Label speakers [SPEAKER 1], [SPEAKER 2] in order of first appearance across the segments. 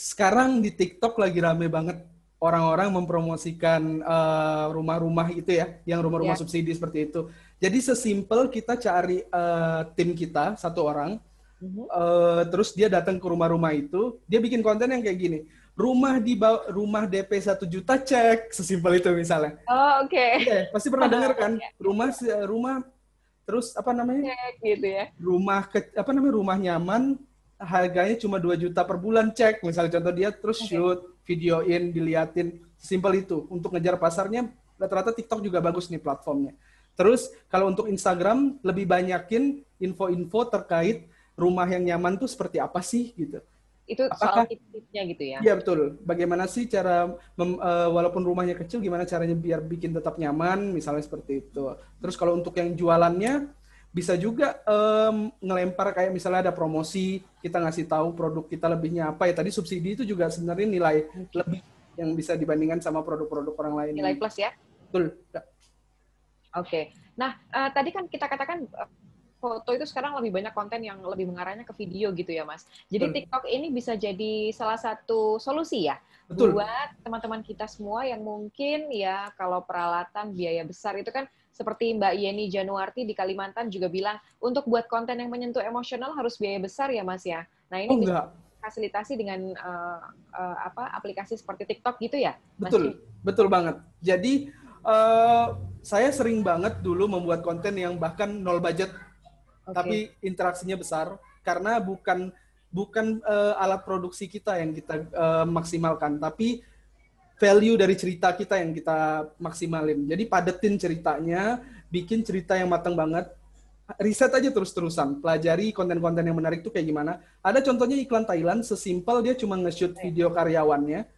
[SPEAKER 1] sekarang di TikTok lagi rame banget orang-orang mempromosikan eh, rumah-rumah uh, itu ya, yang rumah-rumah yeah. subsidi seperti itu. Jadi sesimpel kita cari uh, tim kita satu orang, mm-hmm. uh, terus dia datang ke rumah-rumah itu, dia bikin konten yang kayak gini, rumah di bawah, rumah DP satu juta cek, sesimpel itu misalnya. Oh oke. Okay. Iya, yeah, pasti pernah dengar kan, iya. rumah rumah terus apa namanya? Cek gitu ya. Rumah ke, apa namanya rumah nyaman harganya cuma 2 juta per bulan cek misalnya contoh dia terus okay. shoot videoin diliatin simple itu untuk ngejar pasarnya rata-rata TikTok juga bagus nih platformnya terus kalau untuk Instagram lebih banyakin info-info terkait rumah yang nyaman tuh seperti apa sih gitu
[SPEAKER 2] itu Apakah, soal tips-tipsnya gitu ya iya
[SPEAKER 1] betul bagaimana sih cara mem, uh, walaupun rumahnya kecil gimana caranya biar bikin tetap nyaman misalnya seperti itu terus kalau untuk yang jualannya bisa juga um, ngelempar kayak misalnya ada promosi kita ngasih tahu produk kita lebihnya apa ya tadi subsidi itu juga sebenarnya nilai lebih yang bisa dibandingkan sama produk-produk orang lain nilai plus ya betul oke
[SPEAKER 2] okay. nah uh, tadi kan kita katakan eh, foto itu sekarang lebih banyak konten yang lebih mengarahnya ke video gitu ya mas jadi betul. TikTok ini bisa jadi salah satu solusi ya betul. buat teman-teman kita semua yang mungkin ya kalau peralatan biaya besar itu kan seperti Mbak Yeni Januarti di Kalimantan juga bilang, untuk buat konten yang menyentuh emosional harus biaya besar ya Mas ya. Nah ini oh, bisa fasilitasi dengan uh, uh, apa aplikasi seperti TikTok gitu ya?
[SPEAKER 1] betul, betul banget. Jadi uh, saya sering banget dulu membuat konten yang bahkan nol budget, okay. tapi interaksinya besar karena bukan bukan uh, alat produksi kita yang kita uh, maksimalkan, tapi value dari cerita kita yang kita maksimalin. Jadi padetin ceritanya, bikin cerita yang matang banget. Riset aja terus-terusan, pelajari konten-konten yang menarik tuh kayak gimana. Ada contohnya iklan Thailand, sesimpel dia cuma nge-shoot iya. video karyawannya,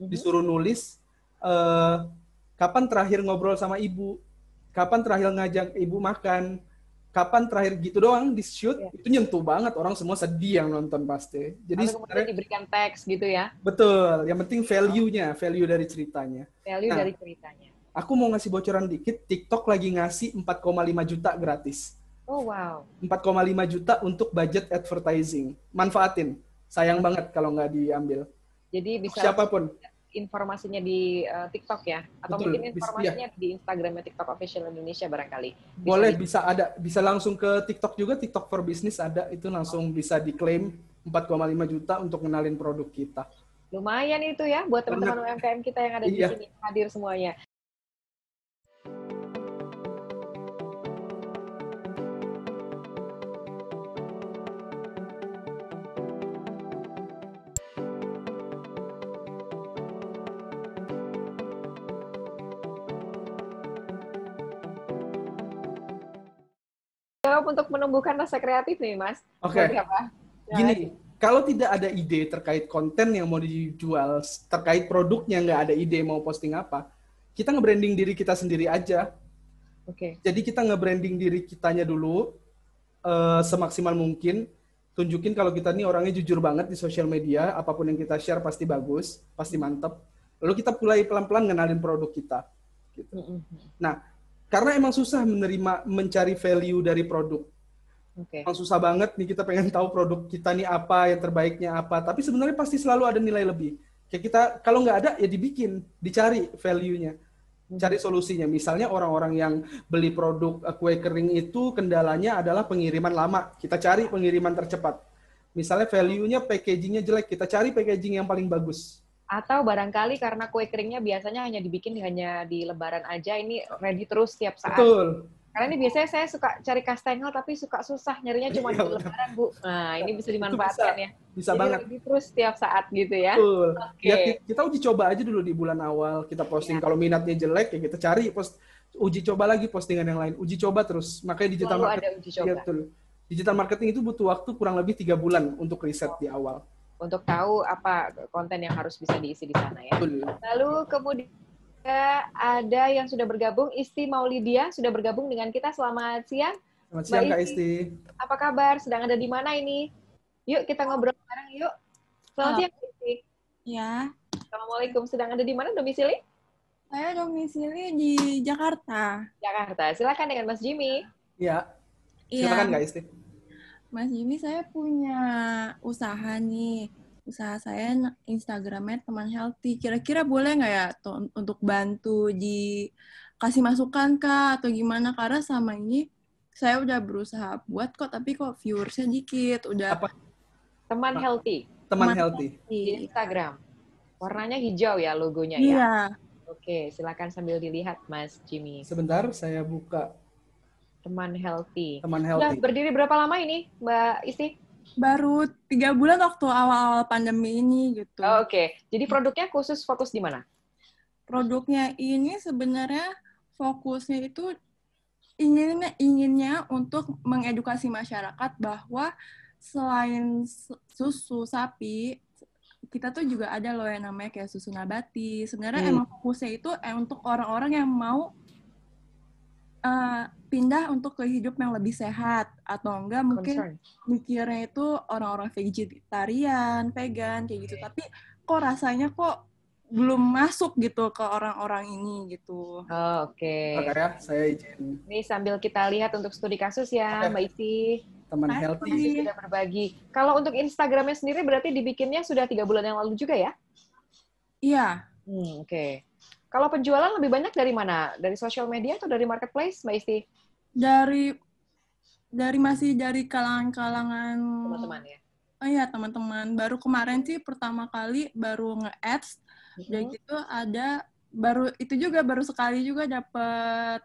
[SPEAKER 1] mhm. disuruh nulis uh, kapan terakhir ngobrol sama ibu, kapan terakhir ngajak ibu makan, kapan terakhir gitu doang di shoot yeah. itu nyentuh banget orang semua sedih yang nonton pasti jadi Lalu kemudian
[SPEAKER 2] diberikan teks gitu ya
[SPEAKER 1] betul yang penting value-nya value dari ceritanya
[SPEAKER 2] value nah, dari ceritanya
[SPEAKER 1] aku mau ngasih bocoran dikit TikTok lagi ngasih 4,5 juta gratis
[SPEAKER 2] oh wow
[SPEAKER 1] 4,5 juta untuk budget advertising manfaatin sayang banget kalau nggak diambil
[SPEAKER 2] jadi bisa siapapun informasinya di uh, TikTok ya
[SPEAKER 1] atau Betul, mungkin iya. informasinya ya.
[SPEAKER 2] di Instagramnya TikTok Official Indonesia barangkali. Bisa Boleh di...
[SPEAKER 1] bisa ada bisa langsung ke TikTok juga TikTok for Business ada itu langsung oh. bisa diklaim 4,5 juta untuk kenalin produk kita.
[SPEAKER 2] Lumayan itu ya buat teman-teman UMKM kita yang ada di iya. sini hadir semuanya. cakep untuk menumbuhkan rasa kreatif nih, Mas? Oke. Okay. Ya,
[SPEAKER 1] Gini, kalau tidak ada ide terkait konten yang mau dijual, terkait produknya nggak ada ide mau posting apa, kita nge-branding diri kita sendiri aja. Oke. Okay. Jadi kita nge-branding diri kitanya dulu uh, semaksimal mungkin. Tunjukin kalau kita nih orangnya jujur banget di sosial media, apapun yang kita share pasti bagus, pasti mantep. Lalu kita mulai pelan-pelan ngenalin produk kita. Gitu. Nah, karena emang susah menerima mencari value dari produk. Okay. Emang susah banget nih kita pengen tahu produk kita nih apa, yang terbaiknya apa. Tapi sebenarnya pasti selalu ada nilai lebih. Kayak kita kalau nggak ada ya dibikin, dicari value-nya hmm. cari solusinya. Misalnya orang-orang yang beli produk kue kering itu kendalanya adalah pengiriman lama. Kita cari pengiriman tercepat. Misalnya value-nya packaging-nya jelek, kita cari packaging yang paling bagus
[SPEAKER 2] atau barangkali karena kue keringnya biasanya hanya dibikin hanya di lebaran aja ini ready terus setiap saat. Betul. Karena ini biasanya saya suka cari kastengel tapi suka susah nyarinya cuma di iya, lebaran, Bu. Nah, ini bisa dimanfaatkan bisa, ya. Bisa Jadi banget. Ready terus setiap saat gitu ya. Betul. Okay. Ya,
[SPEAKER 1] kita uji coba aja dulu di bulan awal kita posting ya. kalau minatnya jelek ya kita cari post uji coba lagi postingan yang lain. Uji coba terus. Makanya digital marketing. Ada uji coba. Ya, betul. Digital marketing itu butuh waktu kurang lebih tiga bulan untuk riset oh. di awal
[SPEAKER 2] untuk tahu apa konten yang harus bisa diisi di sana ya. Lalu kemudian ada yang sudah bergabung Isti Maulidia sudah bergabung dengan kita selamat siang. Selamat siang Kak Isti. Apa kabar? Sedang ada di mana ini? Yuk kita ngobrol bareng yuk. Selamat oh. siang Isti. Ya. Assalamualaikum. Sedang ada di mana domisili? Saya domisili di Jakarta. Jakarta. Silakan dengan Mas Jimmy.
[SPEAKER 1] Ya. Iya. Silakan Kak Isti.
[SPEAKER 3] Mas Jimmy, saya punya usaha nih. Usaha saya Instagramnya teman healthy. Kira-kira boleh nggak ya untuk bantu di kasih masukan kah atau gimana? Karena sama ini saya udah
[SPEAKER 2] berusaha buat kok, tapi kok viewersnya dikit. Udah Apa? teman healthy. Teman, teman healthy. healthy di Instagram. Warnanya hijau ya logonya ya? iya. ya. Oke, silakan sambil dilihat Mas Jimmy. Sebentar,
[SPEAKER 1] saya buka
[SPEAKER 2] Teman healthy. Teman healthy. Nah, berdiri berapa lama ini, Mbak Isti? Baru tiga bulan waktu awal-awal pandemi ini gitu. Oh, Oke, okay. jadi produknya khusus fokus di mana? Produknya
[SPEAKER 3] ini sebenarnya fokusnya itu inginnya inginnya untuk mengedukasi masyarakat bahwa selain susu sapi kita tuh juga ada loh yang namanya kayak susu nabati. Sebenarnya hmm. emang fokusnya itu eh, untuk orang-orang yang mau uh, pindah untuk ke hidup yang lebih sehat atau enggak mungkin mikirnya itu orang-orang vegetarian,
[SPEAKER 2] vegan kayak gitu. Okay. Tapi kok rasanya kok
[SPEAKER 3] belum masuk gitu ke orang-orang ini
[SPEAKER 2] gitu. Oh, Oke. Okay. saya izin. Ini sambil kita lihat untuk studi kasus ya, okay. Mbak Isi. Teman Mas healthy. Sudah berbagi. Kalau untuk Instagramnya sendiri berarti dibikinnya sudah tiga bulan yang lalu juga ya? Iya. Hmm, Oke. Okay. Kalau penjualan lebih banyak dari mana? Dari sosial media atau dari marketplace, Mbak Isti? Dari
[SPEAKER 3] dari masih dari kalangan-kalangan teman-teman ya. Oh iya, teman-teman. Baru kemarin sih pertama kali baru nge-ads. Mm-hmm. Dan gitu ada baru itu juga baru sekali juga dapat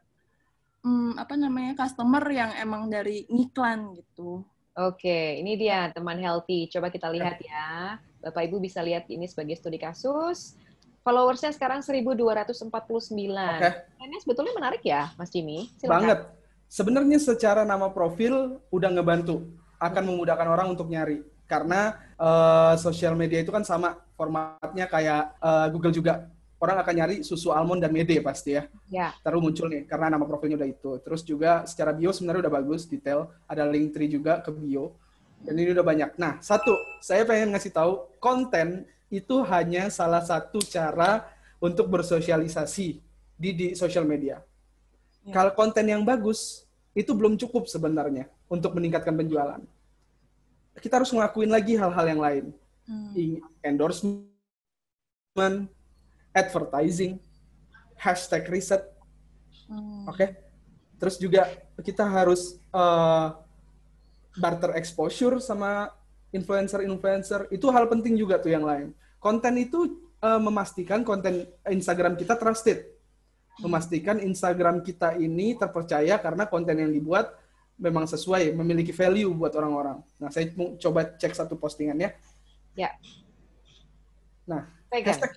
[SPEAKER 3] hmm, apa namanya customer yang emang dari iklan gitu.
[SPEAKER 2] Oke, ini dia teman healthy. Coba kita lihat ya. Bapak Ibu bisa lihat ini sebagai studi kasus. Followersnya sekarang 1.249. Okay. Ini sebetulnya menarik ya, Mas Jimmy. Silahkan. Banget.
[SPEAKER 1] Sebenarnya secara nama profil udah ngebantu, akan memudahkan orang untuk nyari. Karena uh, sosial media itu kan sama formatnya kayak uh, Google juga. Orang akan nyari susu almond dan mede pasti ya. Ya. Terus muncul nih karena nama profilnya udah itu. Terus juga secara bio sebenarnya udah bagus, detail. Ada link tree juga ke bio. Dan ini udah banyak. Nah, satu, saya pengen ngasih tahu konten itu hanya salah satu cara untuk bersosialisasi di, di sosial media. Ya. Kalau konten yang bagus itu belum cukup sebenarnya untuk meningkatkan penjualan. Kita harus ngelakuin lagi hal-hal yang lain, hmm. endorsement, advertising, hashtag riset, hmm. oke. Okay? Terus juga kita harus uh, barter exposure sama influencer-influencer itu hal penting juga tuh yang lain. Konten itu uh, memastikan konten Instagram kita trusted, memastikan Instagram kita ini terpercaya karena konten yang dibuat memang sesuai, memiliki value buat orang-orang. Nah, saya mau coba cek satu postingannya. Ya. Nah,
[SPEAKER 2] Pegang. hashtag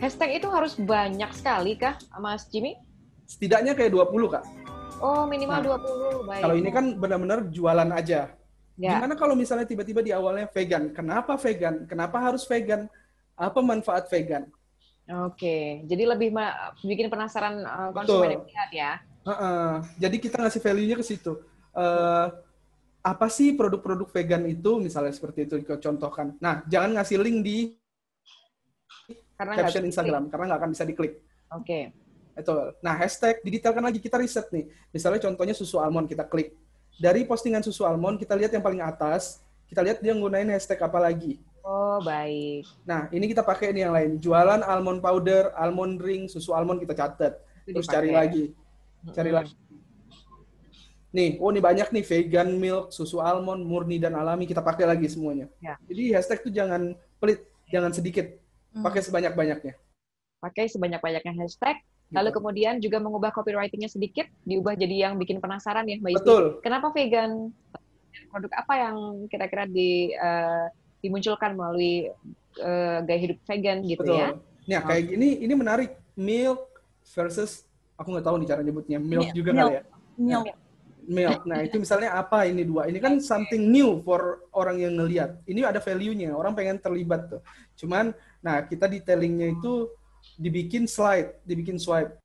[SPEAKER 2] Hashtag itu harus banyak sekali kah, Mas Jimmy?
[SPEAKER 1] Setidaknya kayak 20, Kak.
[SPEAKER 2] Oh, minimal nah, 20. Baik. Kalau ini kan
[SPEAKER 1] benar-benar jualan aja. Ya. Gimana kalau misalnya tiba-tiba di awalnya vegan? Kenapa vegan? Kenapa harus vegan? Apa manfaat vegan?
[SPEAKER 2] Oke, jadi lebih bikin penasaran uh, konsumen yang lihat ya.
[SPEAKER 1] Uh -uh. Jadi kita ngasih value-nya ke situ. Uh, apa sih produk-produk vegan itu? Misalnya seperti itu dicontohkan. Nah, jangan ngasih link di
[SPEAKER 4] karena caption Instagram
[SPEAKER 1] karena nggak akan bisa diklik. Oke. Okay. Betul. Nah, hashtag didetailkan lagi kita riset nih. Misalnya contohnya susu almond kita klik. Dari postingan susu almond kita lihat yang paling atas, kita lihat dia nggunain hashtag apa lagi. Oh, baik. Nah, ini kita pakai ini yang lain. Jualan almond powder, almond ring, susu almond kita catat. Terus cari ya? lagi. Cari lagi. Nih, oh ini banyak nih vegan milk, susu almond, murni dan alami kita pakai lagi semuanya. Ya. Jadi hashtag tuh jangan pelit, jangan sedikit, mm. pakai sebanyak-banyaknya.
[SPEAKER 2] Pakai sebanyak-banyaknya hashtag, Lalu gitu. kemudian juga mengubah copywritingnya sedikit, diubah jadi yang bikin penasaran ya, Mbak Betul. Kenapa vegan? Produk apa yang kira-kira di, uh, dimunculkan melalui uh, gaya hidup vegan
[SPEAKER 1] gitu Betul. ya? oh. kayak gini, ini menarik. Milk versus aku nggak tahu nih cara nyebutnya. Milk, milk juga milk. kali ya. Milk. milk. Nah, itu misalnya apa ini dua? Ini kan something new for orang yang ngeliat. Ini ada value-nya, orang pengen terlibat tuh. Cuman nah, kita detailingnya itu dibikin slide, dibikin swipe.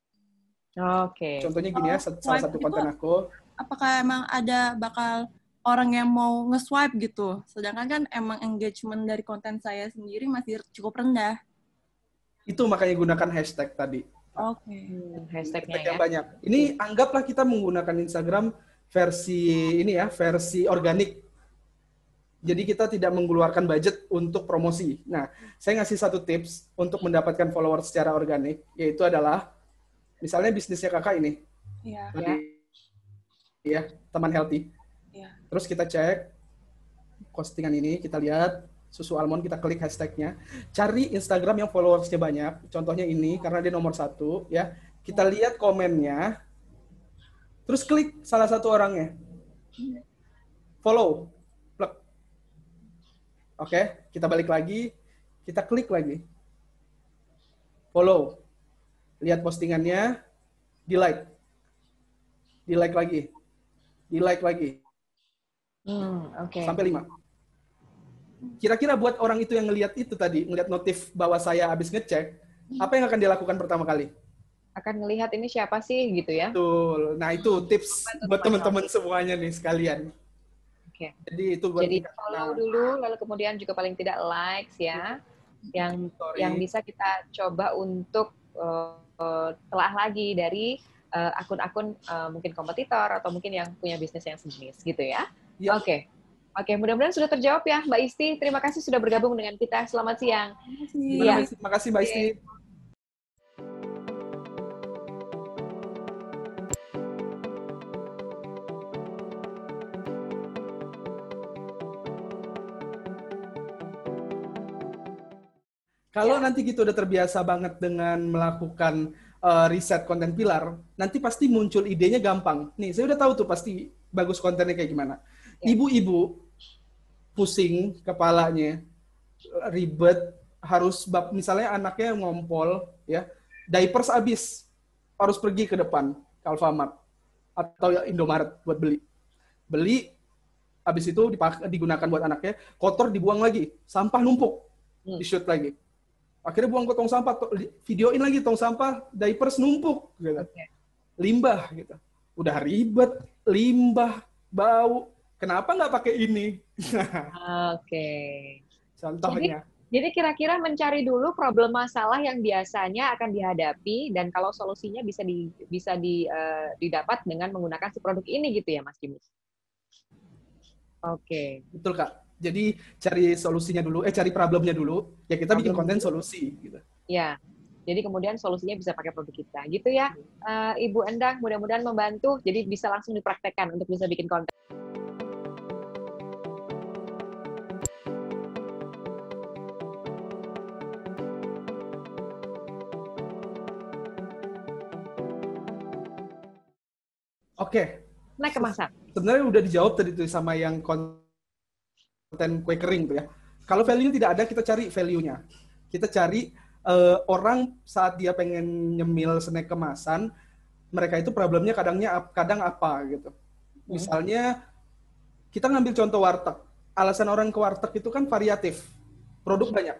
[SPEAKER 1] Oke.
[SPEAKER 4] Okay.
[SPEAKER 3] Contohnya gini ya, oh, salah satu konten aku. Apakah emang ada bakal orang yang mau nge-swipe gitu? Sedangkan kan emang engagement dari konten saya sendiri masih cukup rendah.
[SPEAKER 1] Itu makanya gunakan hashtag tadi.
[SPEAKER 4] Oke. Okay. Hmm,
[SPEAKER 3] hashtag yang ya. banyak.
[SPEAKER 1] Ini anggaplah kita menggunakan Instagram versi ini ya, versi organik jadi kita tidak mengeluarkan budget untuk promosi. Nah, saya ngasih satu tips untuk mendapatkan follower secara organik, yaitu adalah misalnya bisnisnya kakak ini. Iya. Tadi, ya. ya, teman healthy. Ya. Terus kita cek postingan ini, kita lihat susu almond kita klik hashtagnya cari Instagram yang followersnya banyak contohnya ini karena dia nomor satu ya kita iya. lihat komennya terus klik salah satu orangnya iya. follow Oke, okay, kita balik lagi, kita klik lagi. Follow. Lihat postingannya, di like. Di like lagi. Di like lagi.
[SPEAKER 5] Hmm, oke. Okay. Sampai lima.
[SPEAKER 1] Kira-kira buat orang itu yang ngelihat itu tadi, ngelihat notif bahwa saya habis ngecek, apa yang akan dilakukan pertama kali?
[SPEAKER 2] Akan ngelihat ini siapa sih gitu ya.
[SPEAKER 1] Betul. Nah, itu tips buat teman-teman semuanya nih sekalian. Okay. Jadi itu buat Jadi follow
[SPEAKER 2] kita. dulu, lalu kemudian juga paling tidak likes ya, iya. yang Sorry. yang bisa kita coba untuk uh, telah lagi dari eh, akun-akun uh, uh, mungkin kompetitor atau mungkin yang punya bisnis yang sejenis gitu ya. Iya. Oke. Ya. Oke, okay. okay, mudah-mudahan sudah terjawab ya Mbak Isti. Terima kasih sudah bergabung dengan kita. Selamat siang. Terima kasih,
[SPEAKER 1] ya. Terima kasih Mbak Isti. Okay. Kalau ya. nanti gitu udah terbiasa banget dengan melakukan uh, riset konten pilar, nanti pasti muncul idenya gampang. Nih, saya udah tahu tuh pasti bagus kontennya kayak gimana. Ya. Ibu-ibu ya. pusing kepalanya, ribet, harus bab misalnya anaknya ngompol ya, diapers habis, harus pergi ke depan ke Alfamart atau Indomaret buat beli. Beli habis itu digunakan buat anaknya, kotor dibuang lagi, sampah numpuk, hmm. di shoot lagi Akhirnya buang ke tong sampah, videoin lagi tong sampah, diapers numpuk, gitu. limbah gitu. Udah ribet, limbah, bau. Kenapa nggak pakai ini? Oke.
[SPEAKER 2] Okay. Contohnya. Jadi, jadi kira-kira mencari dulu problem masalah yang biasanya akan dihadapi dan kalau solusinya bisa di, bisa di, uh, didapat dengan menggunakan si produk ini gitu ya Mas Jimmy. Oke.
[SPEAKER 1] Okay. Betul Kak. Jadi cari solusinya dulu, eh cari problemnya dulu. Ya kita bikin konten solusi gitu.
[SPEAKER 2] Ya. Jadi kemudian solusinya bisa pakai produk kita. Gitu ya. Uh, Ibu Endang mudah-mudahan membantu jadi bisa langsung dipraktekkan untuk bisa bikin konten.
[SPEAKER 1] Oke. Okay. Nah, masa. Sebenarnya udah dijawab tadi tuh sama yang konten konten kue kering tuh ya. Kalau value tidak ada, kita cari value-nya. Kita cari uh, orang saat dia pengen nyemil snack kemasan, mereka itu problemnya kadangnya kadang apa gitu. Hmm. Misalnya kita ngambil contoh warteg. Alasan orang ke warteg itu kan variatif. Produk banyak.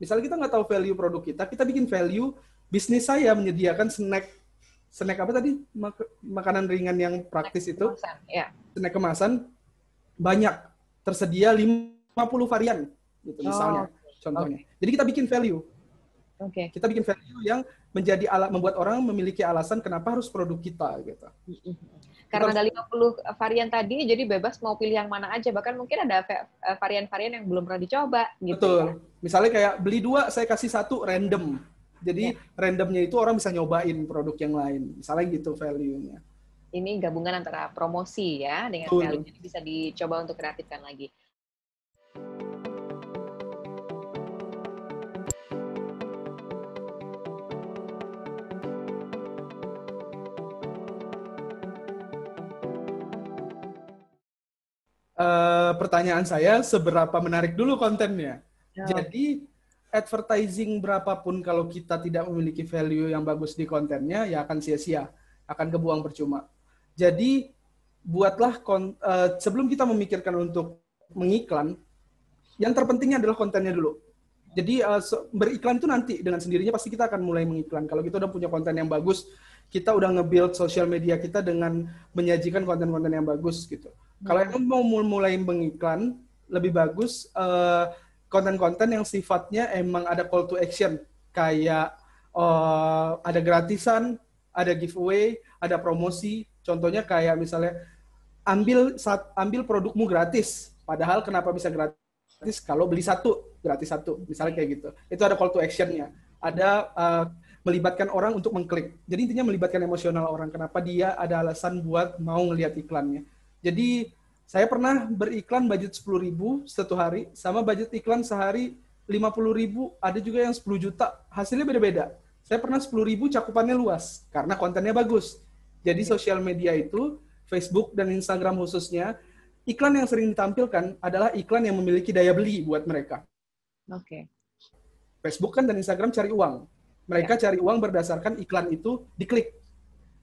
[SPEAKER 1] Misalnya kita nggak tahu value produk kita, kita bikin value bisnis saya menyediakan snack snack apa tadi makanan ringan yang praktis itu ya. snack kemasan banyak tersedia 50 varian gitu misalnya oh. contohnya. Okay. Jadi kita bikin value.
[SPEAKER 2] Oke. Okay. Kita bikin
[SPEAKER 1] value yang menjadi alat membuat orang memiliki alasan kenapa harus produk kita gitu. Karena ada
[SPEAKER 2] 50 varian tadi jadi bebas mau pilih yang mana aja bahkan mungkin ada eh, varian-varian yang belum pernah dicoba
[SPEAKER 1] gitu. Betul. Ya. Misalnya kayak beli dua saya kasih satu random. Jadi ya. randomnya itu orang bisa nyobain produk yang lain. Misalnya gitu value-nya
[SPEAKER 2] ini gabungan antara promosi ya dengan Betul. value. Jadi bisa dicoba untuk kreatifkan lagi.
[SPEAKER 1] Uh, pertanyaan saya seberapa menarik dulu kontennya. Ya. Jadi advertising berapapun kalau kita tidak memiliki value yang bagus di kontennya ya akan sia-sia, akan kebuang percuma. Jadi buatlah kon, uh, sebelum kita memikirkan untuk mengiklan, yang terpentingnya adalah kontennya dulu. Jadi uh, beriklan itu nanti dengan sendirinya pasti kita akan mulai mengiklan. Kalau kita udah punya konten yang bagus, kita udah nge-build sosial media kita dengan menyajikan konten-konten yang bagus gitu.
[SPEAKER 6] Hmm. Kalau yang
[SPEAKER 1] mau mulai mengiklan, lebih bagus konten eh, konten-konten yang sifatnya emang ada call to action kayak uh, ada gratisan, ada giveaway, ada promosi, Contohnya kayak misalnya ambil saat ambil produkmu gratis, padahal kenapa bisa gratis kalau beli satu gratis satu, misalnya kayak gitu. Itu ada call to actionnya. Ada uh, melibatkan orang untuk mengklik. Jadi intinya melibatkan emosional orang. Kenapa dia ada alasan buat mau ngelihat iklannya. Jadi saya pernah beriklan budget sepuluh ribu satu hari, sama budget iklan sehari lima puluh ribu, ada juga yang 10 juta. Hasilnya beda-beda. Saya pernah sepuluh ribu cakupannya luas, karena kontennya bagus. Jadi iya. sosial media itu Facebook dan Instagram khususnya iklan yang sering ditampilkan adalah iklan yang memiliki daya beli buat mereka. Oke. Okay. Facebook kan dan Instagram cari uang. Mereka yeah. cari uang berdasarkan iklan itu diklik.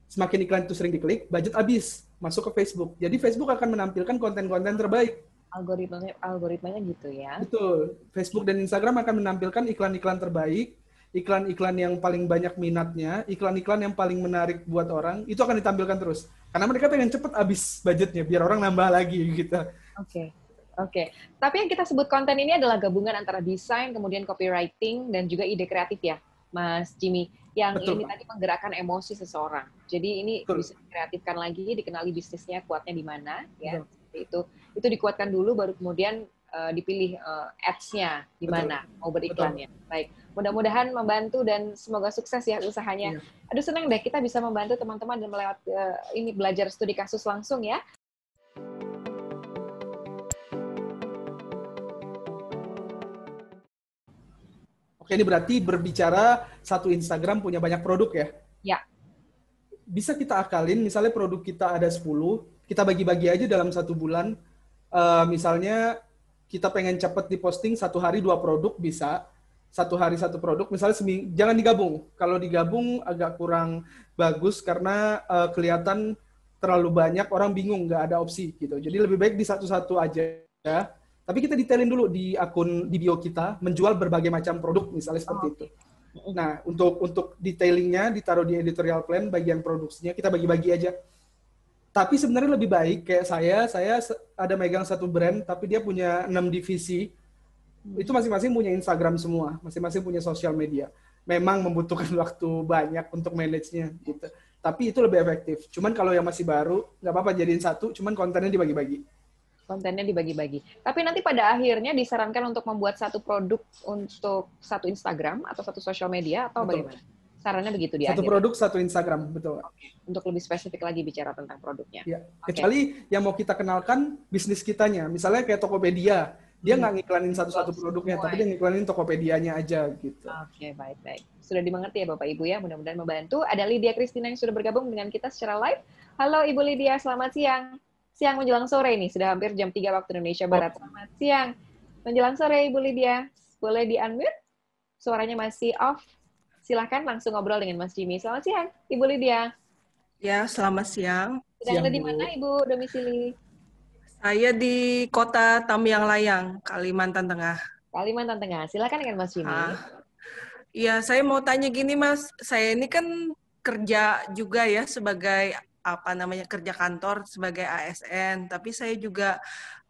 [SPEAKER 1] Semakin iklan itu sering diklik, budget habis, masuk ke Facebook. Jadi Facebook akan menampilkan konten-konten terbaik
[SPEAKER 2] algoritmanya algoritmanya gitu ya.
[SPEAKER 1] Betul. Facebook dan Instagram akan menampilkan iklan-iklan terbaik iklan-iklan yang paling banyak minatnya, iklan-iklan yang paling menarik buat orang, itu akan ditampilkan terus. Karena mereka pengen cepet habis budgetnya, biar orang nambah lagi gitu. Oke. Okay.
[SPEAKER 2] Oke, okay. tapi yang kita sebut konten ini adalah gabungan antara desain, kemudian copywriting, dan juga ide kreatif ya, Mas Jimmy. Yang Betul, ini tadi menggerakkan emosi seseorang. Jadi ini Betul. bisa dikreatifkan lagi, dikenali bisnisnya kuatnya di mana, ya. Itu itu dikuatkan dulu, baru kemudian uh, dipilih uh, ads-nya di mana mau beriklannya. Betul. Baik, mudah-mudahan membantu dan semoga sukses ya usahanya. Ya. Aduh senang deh kita bisa membantu teman-teman dan melewat uh, ini belajar studi kasus langsung ya.
[SPEAKER 1] Oke, ini berarti berbicara satu Instagram punya banyak produk ya? Ya. Bisa kita akalin, misalnya produk kita ada 10, kita bagi-bagi aja dalam satu bulan. Uh, misalnya kita pengen cepet diposting satu hari dua produk bisa satu hari satu produk misalnya seminggu jangan digabung kalau digabung agak kurang bagus karena uh, kelihatan terlalu banyak orang bingung nggak ada opsi gitu jadi lebih baik di satu-satu aja ya. tapi kita detailin dulu di akun di bio kita menjual berbagai macam produk misalnya seperti itu oh. nah untuk untuk detailingnya ditaruh di editorial plan bagian produksinya kita bagi-bagi aja tapi sebenarnya lebih baik kayak saya, saya ada megang satu brand tapi dia punya enam divisi. Hmm. Itu masing-masing punya Instagram semua, masing-masing punya sosial media. Memang membutuhkan waktu banyak untuk manage-nya gitu. Tapi itu lebih efektif. Cuman kalau yang masih baru, nggak apa-apa jadiin satu, cuman kontennya dibagi-bagi
[SPEAKER 2] kontennya dibagi-bagi. Tapi nanti pada akhirnya disarankan untuk membuat satu produk untuk satu Instagram atau satu sosial media atau Betul. bagaimana? Sarannya begitu dia. Satu akhir. Gitu. produk,
[SPEAKER 1] satu Instagram, betul. Okay. Untuk lebih
[SPEAKER 2] spesifik lagi bicara tentang produknya.
[SPEAKER 1] Ya. Okay. Kecuali yang mau kita kenalkan bisnis kitanya. Misalnya kayak Tokopedia, dia hmm. nggak hmm. ngiklanin satu-satu produknya, Semua. tapi ya. dia ngiklanin tokopedia aja gitu. Oke,
[SPEAKER 2] okay, baik-baik. Sudah dimengerti ya Bapak Ibu ya, mudah-mudahan membantu. Ada Lydia Kristina yang sudah bergabung dengan kita secara live. Halo Ibu Lydia, selamat siang. Siang menjelang sore ini, sudah hampir jam 3 waktu Indonesia Barat. Oh. Selamat siang. Menjelang sore Ibu Lydia, boleh di-unmute? Suaranya masih off. Silahkan langsung ngobrol dengan Mas Jimmy. Selamat siang, Ibu Lydia. Ya, selamat
[SPEAKER 5] siang. Sedang ada di mana,
[SPEAKER 2] Ibu, domisili?
[SPEAKER 5] Saya di kota Tamiang Layang, Kalimantan Tengah. Kalimantan Tengah. Silakan dengan Mas Jimmy. Iya, Ya, saya mau tanya gini, Mas. Saya ini kan kerja juga ya sebagai apa namanya kerja kantor sebagai ASN, tapi saya juga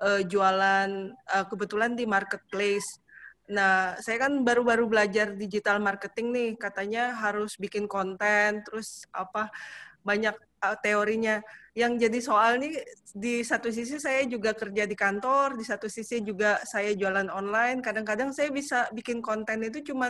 [SPEAKER 5] uh, jualan uh, kebetulan di marketplace. Nah, saya kan baru-baru belajar digital marketing nih, katanya harus bikin konten, terus apa banyak eh, teorinya. Yang jadi soal nih, di satu sisi saya juga kerja di kantor, di satu sisi juga saya jualan online. Kadang-kadang saya bisa bikin konten itu cuma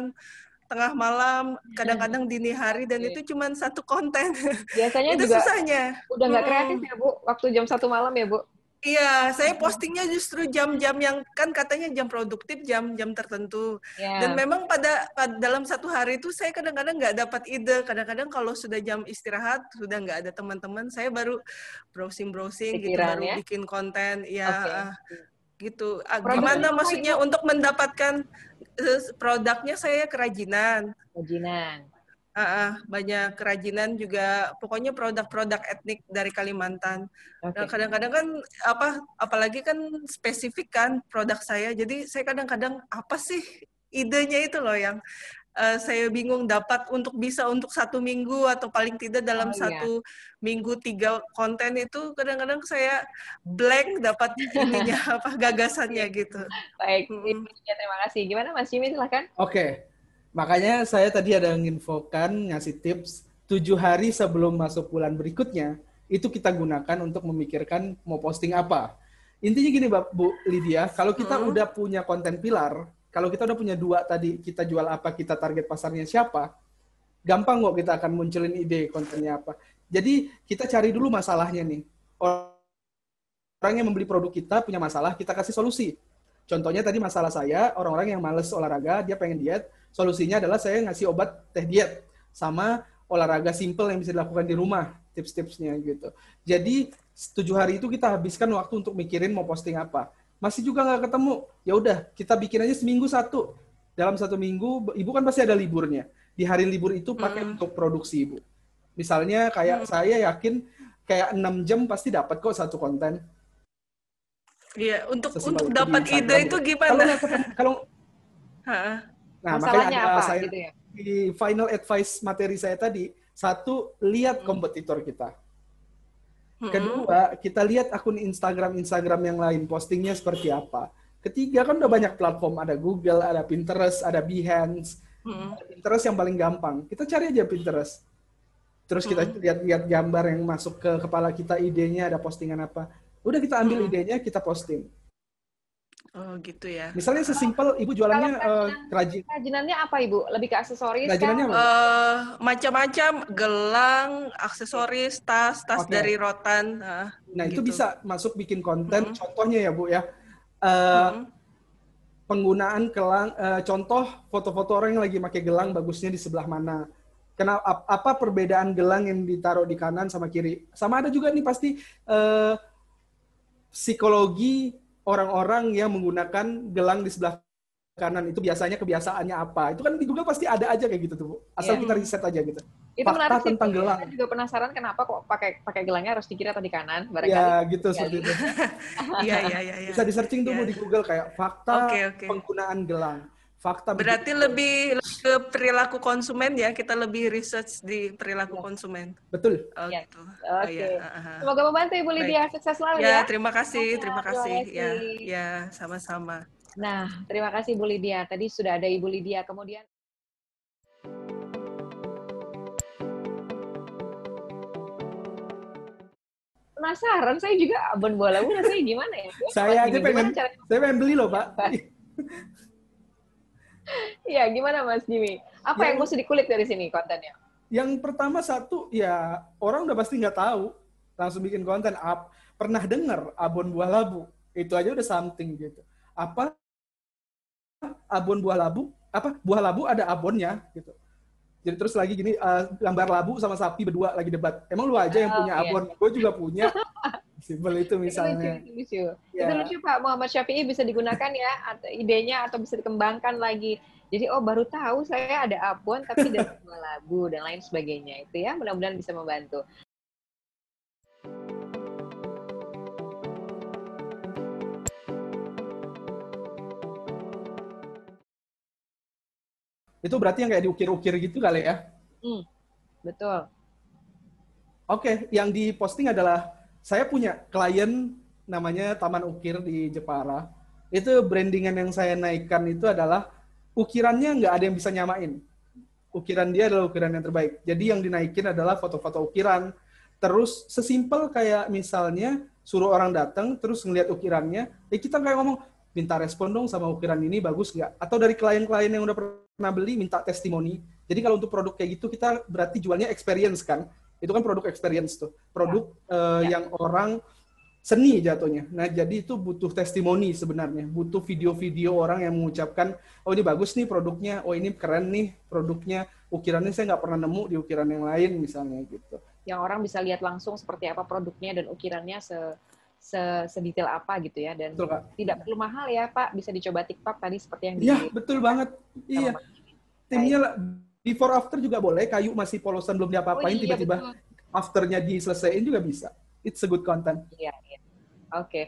[SPEAKER 5] tengah malam, hmm. kadang-kadang dini hari dan okay. Iya. itu cuma satu konten. Biasanya itu juga susahnya. Udah nggak hmm. kreatif ya bu, waktu jam satu malam ya bu? Iya, saya postingnya justru jam-jam yang kan katanya jam produktif, jam-jam tertentu. Yeah. Dan memang pada, pada dalam satu hari itu saya kadang-kadang nggak dapat ide. Kadang-kadang kalau sudah jam istirahat, sudah nggak ada teman-teman, saya baru browsing-browsing gitu, baru ya? bikin konten. Ya, okay. Ah, gitu. Ah, gimana maksudnya untuk mendapatkan eh, produknya saya kerajinan. Kerajinan uh, banyak kerajinan juga pokoknya produk-produk etnik dari Kalimantan. Okay. Nah, kadang-kadang kan apa apalagi kan spesifik kan produk saya. Jadi saya kadang-kadang apa sih idenya itu loh yang uh, saya bingung dapat untuk bisa untuk satu minggu atau paling tidak dalam oh, iya. satu iya. minggu tiga konten itu kadang-kadang saya blank dapat ininya apa gagasannya gitu. Baik, hmm. terima kasih. Gimana Mas Jimmy silahkan.
[SPEAKER 2] Oke. Okay
[SPEAKER 1] Makanya saya tadi ada menginfokan ngasih tips, tujuh hari sebelum masuk bulan berikutnya, itu kita gunakan untuk memikirkan mau posting apa. Intinya gini, Bu Lydia, kalau kita hmm. udah punya konten pilar, kalau kita udah punya dua tadi, kita jual apa, kita target pasarnya siapa, gampang kok kita akan munculin ide kontennya apa. Jadi kita cari dulu masalahnya nih. Orang yang membeli produk kita punya masalah, kita kasih solusi. Contohnya tadi masalah saya, orang-orang yang males olahraga, dia pengen diet, Solusinya adalah saya ngasih obat teh diet sama olahraga simple yang bisa dilakukan di rumah tips-tipsnya gitu. Jadi tujuh hari itu kita habiskan waktu untuk mikirin mau posting apa. Masih juga nggak ketemu, ya udah kita bikin aja seminggu satu. Dalam satu minggu, ibu kan pasti ada liburnya. Di hari libur itu pakai hmm. untuk produksi ibu. Misalnya kayak hmm. saya yakin kayak enam jam pasti dapat kok satu konten.
[SPEAKER 5] Iya, untuk untuk dapat ide itu gitu. gimana? kalau
[SPEAKER 1] Nah, Masalahnya makanya apa, eh, saya gitu ya? di final advice materi saya tadi, satu lihat hmm. kompetitor kita. Hmm. Kedua, kita lihat akun Instagram Instagram yang lain postingnya seperti apa. Ketiga kan udah banyak platform, ada Google, ada Pinterest, ada Behance. Hmm. Pinterest yang paling gampang. Kita cari aja Pinterest. Terus kita hmm. lihat-lihat gambar yang masuk ke kepala kita, idenya ada postingan apa. Udah kita ambil hmm. idenya, kita posting. Oh gitu ya. Misalnya sesimpel ibu jualannya eh, kerajinan,
[SPEAKER 2] uh, Kerajinannya apa ibu? Lebih ke
[SPEAKER 5] aksesoris? Kerajinannya kan? uh, macam-macam gelang, aksesoris, tas, tas okay. dari
[SPEAKER 1] rotan. Uh, nah gitu. itu bisa masuk bikin konten. Mm -hmm. Contohnya ya bu ya. Uh, mm -hmm. Penggunaan gelang. Uh, contoh foto-foto orang yang lagi pakai gelang bagusnya di sebelah mana? Kenapa? Apa perbedaan gelang yang ditaruh di kanan sama kiri? Sama ada juga nih pasti uh, psikologi orang-orang yang menggunakan gelang di sebelah kanan itu biasanya kebiasaannya apa? Itu kan di Google pasti ada aja kayak gitu tuh, Asal yeah. kita riset aja gitu. Itu Fakta menarik tentang sih. gelang. Saya
[SPEAKER 2] juga penasaran kenapa kok pakai pakai gelangnya harus dikira kiri atau di kanan Ya, gitu seperti itu. Iya, iya, iya, iya,
[SPEAKER 1] Bisa di searching tuh yeah. di Google kayak fakta okay, okay. penggunaan gelang fakta berarti begitu. lebih
[SPEAKER 5] ke perilaku konsumen ya kita lebih research di perilaku ya. konsumen betul oh, ya. gitu. oke okay. oh, ya. semoga
[SPEAKER 2] membantu ibu Lydia Baik. sukses selalu ya, ya terima kasih terima kasih ya
[SPEAKER 5] ya sama-sama
[SPEAKER 2] nah terima kasih ibu Lydia tadi sudah ada ibu Lydia kemudian penasaran saya juga abon bola udah saya gimana ya saya, saya aja pengen saya
[SPEAKER 1] pengen beli loh pak
[SPEAKER 2] Iya, gimana Mas Jimmy? Apa yang, yang mesti dikulik dari sini kontennya?
[SPEAKER 1] Yang pertama satu, ya orang udah pasti nggak tahu. Langsung bikin konten. Ap, Pernah dengar abon buah labu? Itu aja udah something gitu. Apa abon buah labu? Apa buah labu ada abonnya gitu. Jadi terus lagi gini uh, eh, gambar labu sama sapi berdua lagi debat. Emang lu aja yang punya oh, iya. abon, gue juga punya. Simpel itu misalnya. Itu lucu, itu
[SPEAKER 2] lucu. Ya. Itu lucu Pak Muhammad Syafi'i bisa digunakan ya atau idenya atau bisa dikembangkan lagi. Jadi oh baru tahu saya ada abon tapi dari dua lagu dan lain sebagainya itu ya mudah-mudahan bisa membantu.
[SPEAKER 1] Itu berarti yang kayak diukir-ukir gitu kali ya? Hmm, betul. Oke, okay, yang diposting adalah saya punya klien namanya Taman Ukir di Jepara. Itu brandingan yang saya naikkan itu adalah ukirannya nggak ada yang bisa nyamain. Ukiran dia adalah ukiran yang terbaik. Jadi yang dinaikin adalah foto-foto ukiran. Terus sesimpel kayak misalnya suruh orang datang terus ngelihat ukirannya, Eh kita kayak ngomong minta respon dong sama ukiran ini bagus nggak? Atau dari klien-klien yang udah pernah beli minta testimoni. Jadi kalau untuk produk kayak gitu kita berarti jualnya experience kan. Itu kan produk experience tuh, produk ya. Uh, ya. yang orang seni jatuhnya. Nah, jadi itu butuh testimoni sebenarnya, butuh video-video orang yang mengucapkan, oh ini bagus nih produknya, oh ini keren nih produknya, ukirannya saya nggak pernah nemu di ukiran yang lain misalnya gitu.
[SPEAKER 2] Yang orang bisa lihat langsung seperti apa produknya dan ukirannya se se sedetail apa gitu ya dan betul, tidak perlu mahal ya Pak, bisa dicoba TikTok tadi seperti yang iya, di
[SPEAKER 1] betul banget. Iya. Timnya before after juga boleh kayu masih polosan belum diapa-apain oh, iya, tiba-tiba betul. afternya diselesaikan juga bisa it's a good content
[SPEAKER 2] iya iya oke okay.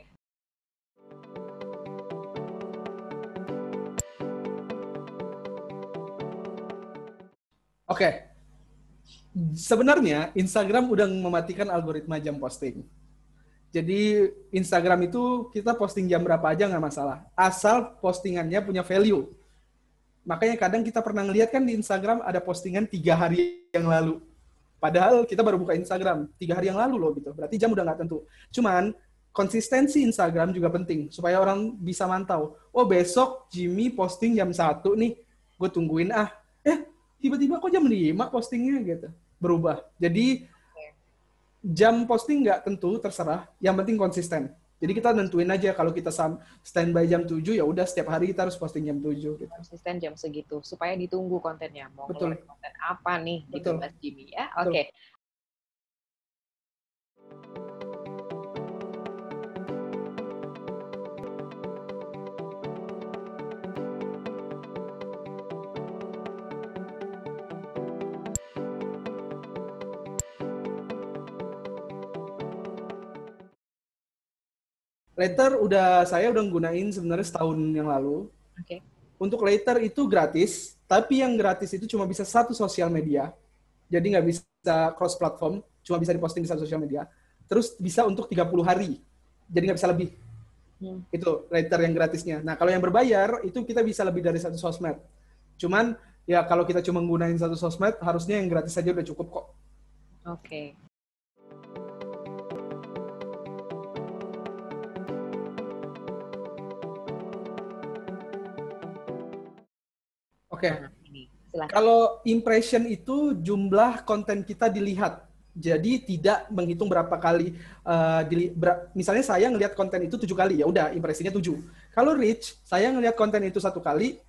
[SPEAKER 1] Oke, okay. sebenarnya Instagram udah mematikan algoritma jam posting. Jadi Instagram itu kita posting jam berapa aja nggak masalah, asal postingannya punya value makanya kadang kita pernah ngeliat kan di Instagram ada postingan tiga hari yang lalu. Padahal kita baru buka Instagram tiga hari yang lalu loh gitu. Berarti jam udah nggak tentu. Cuman konsistensi Instagram juga penting supaya orang bisa mantau. Oh besok Jimmy posting jam satu nih, gue tungguin ah. Eh tiba-tiba kok jam lima postingnya gitu. Berubah. Jadi iya. jam posting nggak tentu terserah. Yang penting konsisten. Jadi kita nentuin aja kalau kita standby jam 7 ya udah setiap hari kita harus posting jam 7 gitu. Konsisten
[SPEAKER 2] jam segitu supaya ditunggu kontennya. Mau Betul. konten apa nih gitu, Betul. gitu Mas Jimmy ya. Oke. Okay.
[SPEAKER 1] Later udah saya udah gunain sebenarnya setahun yang lalu. Oke. Okay. Untuk Later itu gratis, tapi yang gratis itu cuma bisa satu sosial media. Jadi nggak bisa cross platform, cuma bisa diposting di satu sosial media. Terus bisa untuk 30 hari. Jadi nggak bisa lebih. Hmm. Itu Later yang gratisnya. Nah, kalau yang berbayar itu kita bisa lebih dari satu sosmed. Cuman ya kalau kita cuma gunain satu sosmed, harusnya yang gratis aja udah cukup kok. Oke. Okay. Oke. Okay. Nah, kalau impression itu jumlah konten kita dilihat. Jadi tidak menghitung berapa kali uh, dili, ber, misalnya saya ngelihat konten itu tujuh kali ya udah impresinya tujuh. Kalau reach saya ngelihat konten itu satu kali,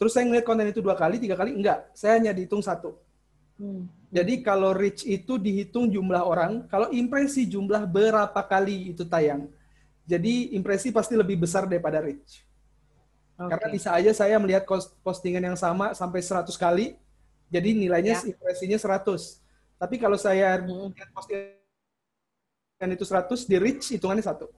[SPEAKER 1] terus saya ngelihat konten itu dua kali, tiga kali enggak. Saya hanya dihitung satu. Hmm. Jadi kalau reach itu dihitung jumlah orang, kalau impresi jumlah berapa kali itu tayang. Jadi impresi pasti lebih besar daripada reach. Okay. Karena bisa aja saya melihat postingan yang sama sampai 100 kali, jadi nilainya yeah. impresinya 100. Tapi kalau saya hmm. melihat postingan itu 100, di reach hitungannya satu.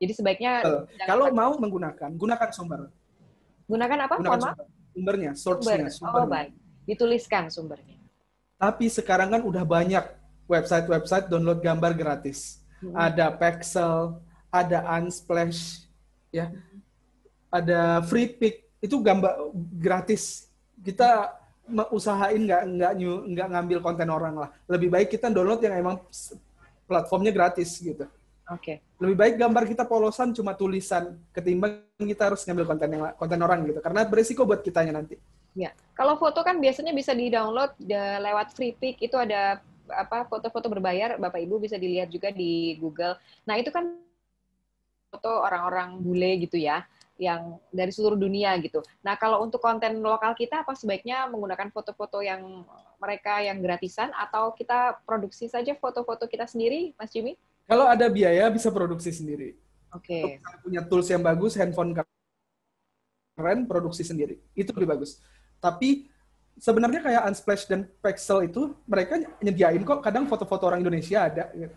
[SPEAKER 2] Jadi sebaiknya uh, kalau mau
[SPEAKER 1] menggunakan, gunakan sumber.
[SPEAKER 2] Gunakan apa? Gunakan sumber
[SPEAKER 1] sumbernya, source-nya, sumber. Oh, sumbernya. Oh, baik.
[SPEAKER 2] Dituliskan sumbernya.
[SPEAKER 1] Tapi sekarang kan udah banyak website-website download gambar gratis. Hmm. Ada Pexel, ada Unsplash, ya. Hmm. Ada Freepik, itu gambar gratis. Kita usahain nggak nggak nggak ngambil konten orang lah. Lebih baik kita download yang emang platformnya gratis gitu. Oke. Okay. Lebih baik gambar kita polosan cuma tulisan ketimbang kita harus ngambil konten yang konten orang gitu karena berisiko buat kitanya nanti.
[SPEAKER 2] Ya. Kalau foto kan biasanya bisa di-download lewat free pick itu ada apa foto-foto berbayar Bapak Ibu bisa dilihat juga di Google. Nah, itu kan foto orang-orang bule gitu ya yang dari seluruh dunia gitu. Nah, kalau untuk konten lokal kita apa sebaiknya menggunakan foto-foto yang mereka yang gratisan atau kita produksi saja foto-foto kita sendiri, Mas Jimmy?
[SPEAKER 1] Kalau ada biaya bisa produksi sendiri. Oke. Okay. Punya tools yang bagus, handphone keren, produksi sendiri. Itu lebih bagus. Tapi sebenarnya kayak Unsplash dan Pixel itu mereka nyediain kok kadang foto-foto orang Indonesia ada. Gitu.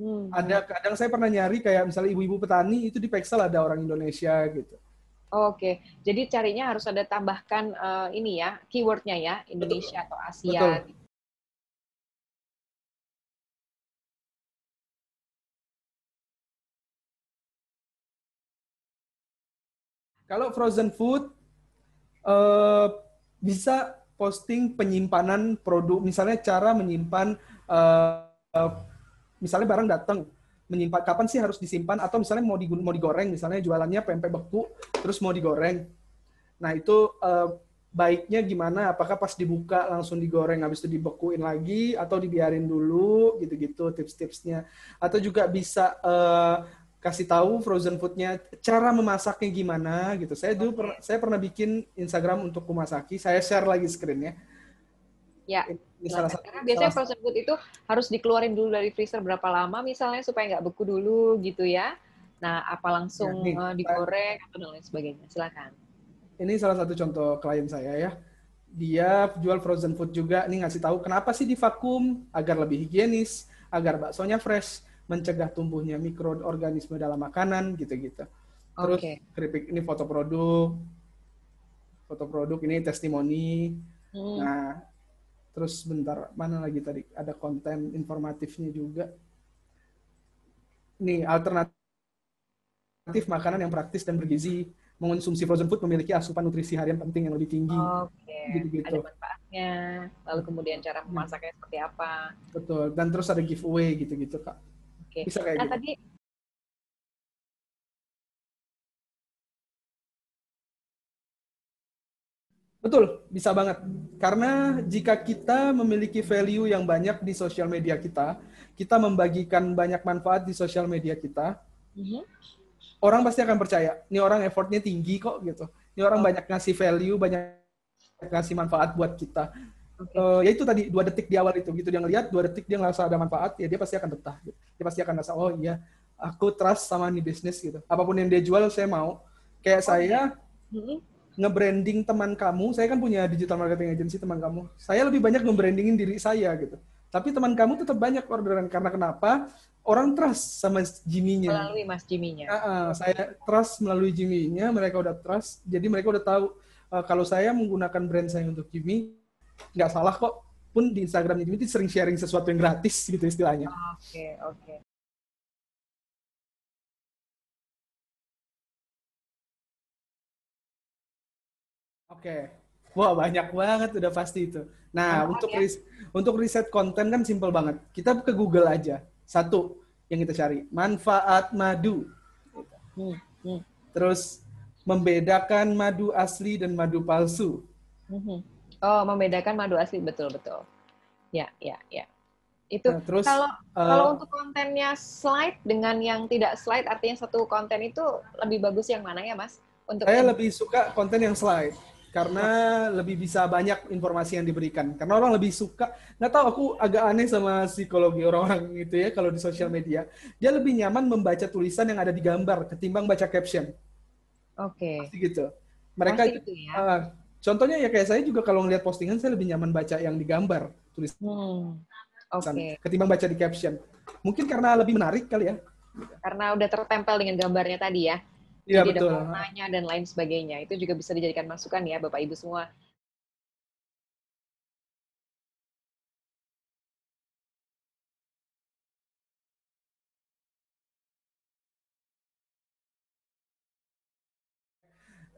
[SPEAKER 1] Hmm. Ada kadang saya pernah nyari kayak misalnya ibu-ibu petani itu di Pixel ada orang Indonesia gitu.
[SPEAKER 2] Oke, jadi carinya harus ada tambahkan uh, ini ya keywordnya ya Indonesia Betul. atau Asia. Betul.
[SPEAKER 4] Gitu.
[SPEAKER 1] Kalau frozen food uh, bisa posting penyimpanan produk, misalnya cara menyimpan, uh, uh, misalnya barang datang, menyimpan kapan sih harus disimpan atau misalnya mau digun mau digoreng, misalnya jualannya pempek beku terus mau digoreng. Nah itu uh, baiknya gimana? Apakah pas dibuka langsung digoreng habis itu dibekuin lagi atau dibiarin dulu gitu-gitu tips-tipsnya? Atau juga bisa uh, kasih tahu frozen foodnya cara memasaknya gimana gitu saya dulu okay. per, saya pernah bikin Instagram untuk Kumasaki saya share lagi screennya
[SPEAKER 2] ya ini
[SPEAKER 1] salah satu, karena biasanya salah
[SPEAKER 2] frozen food itu harus dikeluarin dulu dari freezer berapa lama misalnya supaya nggak beku dulu gitu ya nah apa langsung ya, nih, eh, digoreng atau dan lain sebagainya silakan
[SPEAKER 1] ini salah satu contoh klien saya ya dia jual frozen food juga ini ngasih tahu kenapa sih di vakum agar lebih higienis agar baksonya fresh mencegah tumbuhnya mikroorganisme dalam makanan gitu-gitu. Terus okay. keripik ini foto produk, foto produk ini testimoni. Hmm. Nah, terus bentar mana lagi tadi ada konten informatifnya juga. Nih alternatif makanan yang praktis dan bergizi mengonsumsi frozen food memiliki asupan nutrisi harian penting yang lebih tinggi. Oke. Okay. Gitu-gitu. Ada
[SPEAKER 2] manfaatnya. Lalu kemudian cara nah. memasaknya seperti apa?
[SPEAKER 1] Betul. Dan terus ada giveaway gitu-gitu kak
[SPEAKER 2] oke. Bisa kayak nah, gitu. tadi
[SPEAKER 1] Betul, bisa banget. Karena jika kita memiliki value yang banyak di sosial media kita, kita membagikan banyak manfaat di sosial media kita, mm-hmm. orang pasti akan percaya, ini orang effortnya tinggi kok gitu. Ini orang oh. banyak ngasih value, banyak ngasih manfaat buat kita okay. uh, eh, ya itu tadi dua detik di awal itu gitu dia ngelihat dua detik dia ngerasa ada manfaat ya dia pasti akan betah gitu. dia pasti akan ngerasa oh iya aku trust sama nih bisnis gitu apapun yang dia jual saya mau kayak okay. Oh, saya iya. nge-branding teman kamu saya kan punya digital marketing agency teman kamu saya lebih banyak nge-brandingin diri saya gitu tapi teman kamu tetap banyak orderan karena kenapa orang trust sama Jimmy-nya. Melalui Mas Jimmy-nya. Uh, uh, saya trust melalui Jimmy-nya, mereka udah trust. Jadi mereka udah tahu uh, kalau saya menggunakan brand saya untuk Jimmy, nggak salah kok pun di Instagramnya Jimmy sering sharing sesuatu yang gratis gitu istilahnya. Oke,
[SPEAKER 4] okay, oke. Okay. Oke. Okay.
[SPEAKER 1] Wah, banyak banget udah pasti itu. Nah, untuk ya? ris untuk riset konten kan simple banget. Kita ke Google aja. Satu yang kita cari, manfaat madu. Hmm, hmm. Terus membedakan madu asli dan madu palsu.
[SPEAKER 2] Hmm, Oh, membedakan madu asli betul betul. Ya, ya, ya. Itu nah, terus kalau uh, kalau untuk kontennya slide dengan yang tidak slide artinya satu konten itu lebih bagus yang mana ya, Mas? Untuk Saya yang... lebih
[SPEAKER 1] suka konten yang slide karena lebih bisa banyak informasi yang diberikan. Karena orang lebih suka, nggak tahu aku agak aneh sama psikologi orang-orang itu ya kalau di sosial hmm. media. Dia lebih nyaman membaca tulisan yang ada di gambar ketimbang baca caption.
[SPEAKER 4] Oke. Okay. Pasti
[SPEAKER 1] gitu. Mereka Pasti itu, ya. Uh, Contohnya ya kayak saya juga kalau ngelihat postingan saya lebih nyaman baca yang digambar tulis. Hmm. Okay. Ketimbang baca di caption. Mungkin karena lebih menarik kali ya.
[SPEAKER 2] Karena udah tertempel dengan gambarnya tadi ya.
[SPEAKER 1] Iya betul. Ada
[SPEAKER 2] warnanya dan lain sebagainya. Itu juga bisa dijadikan masukan ya Bapak Ibu
[SPEAKER 4] semua.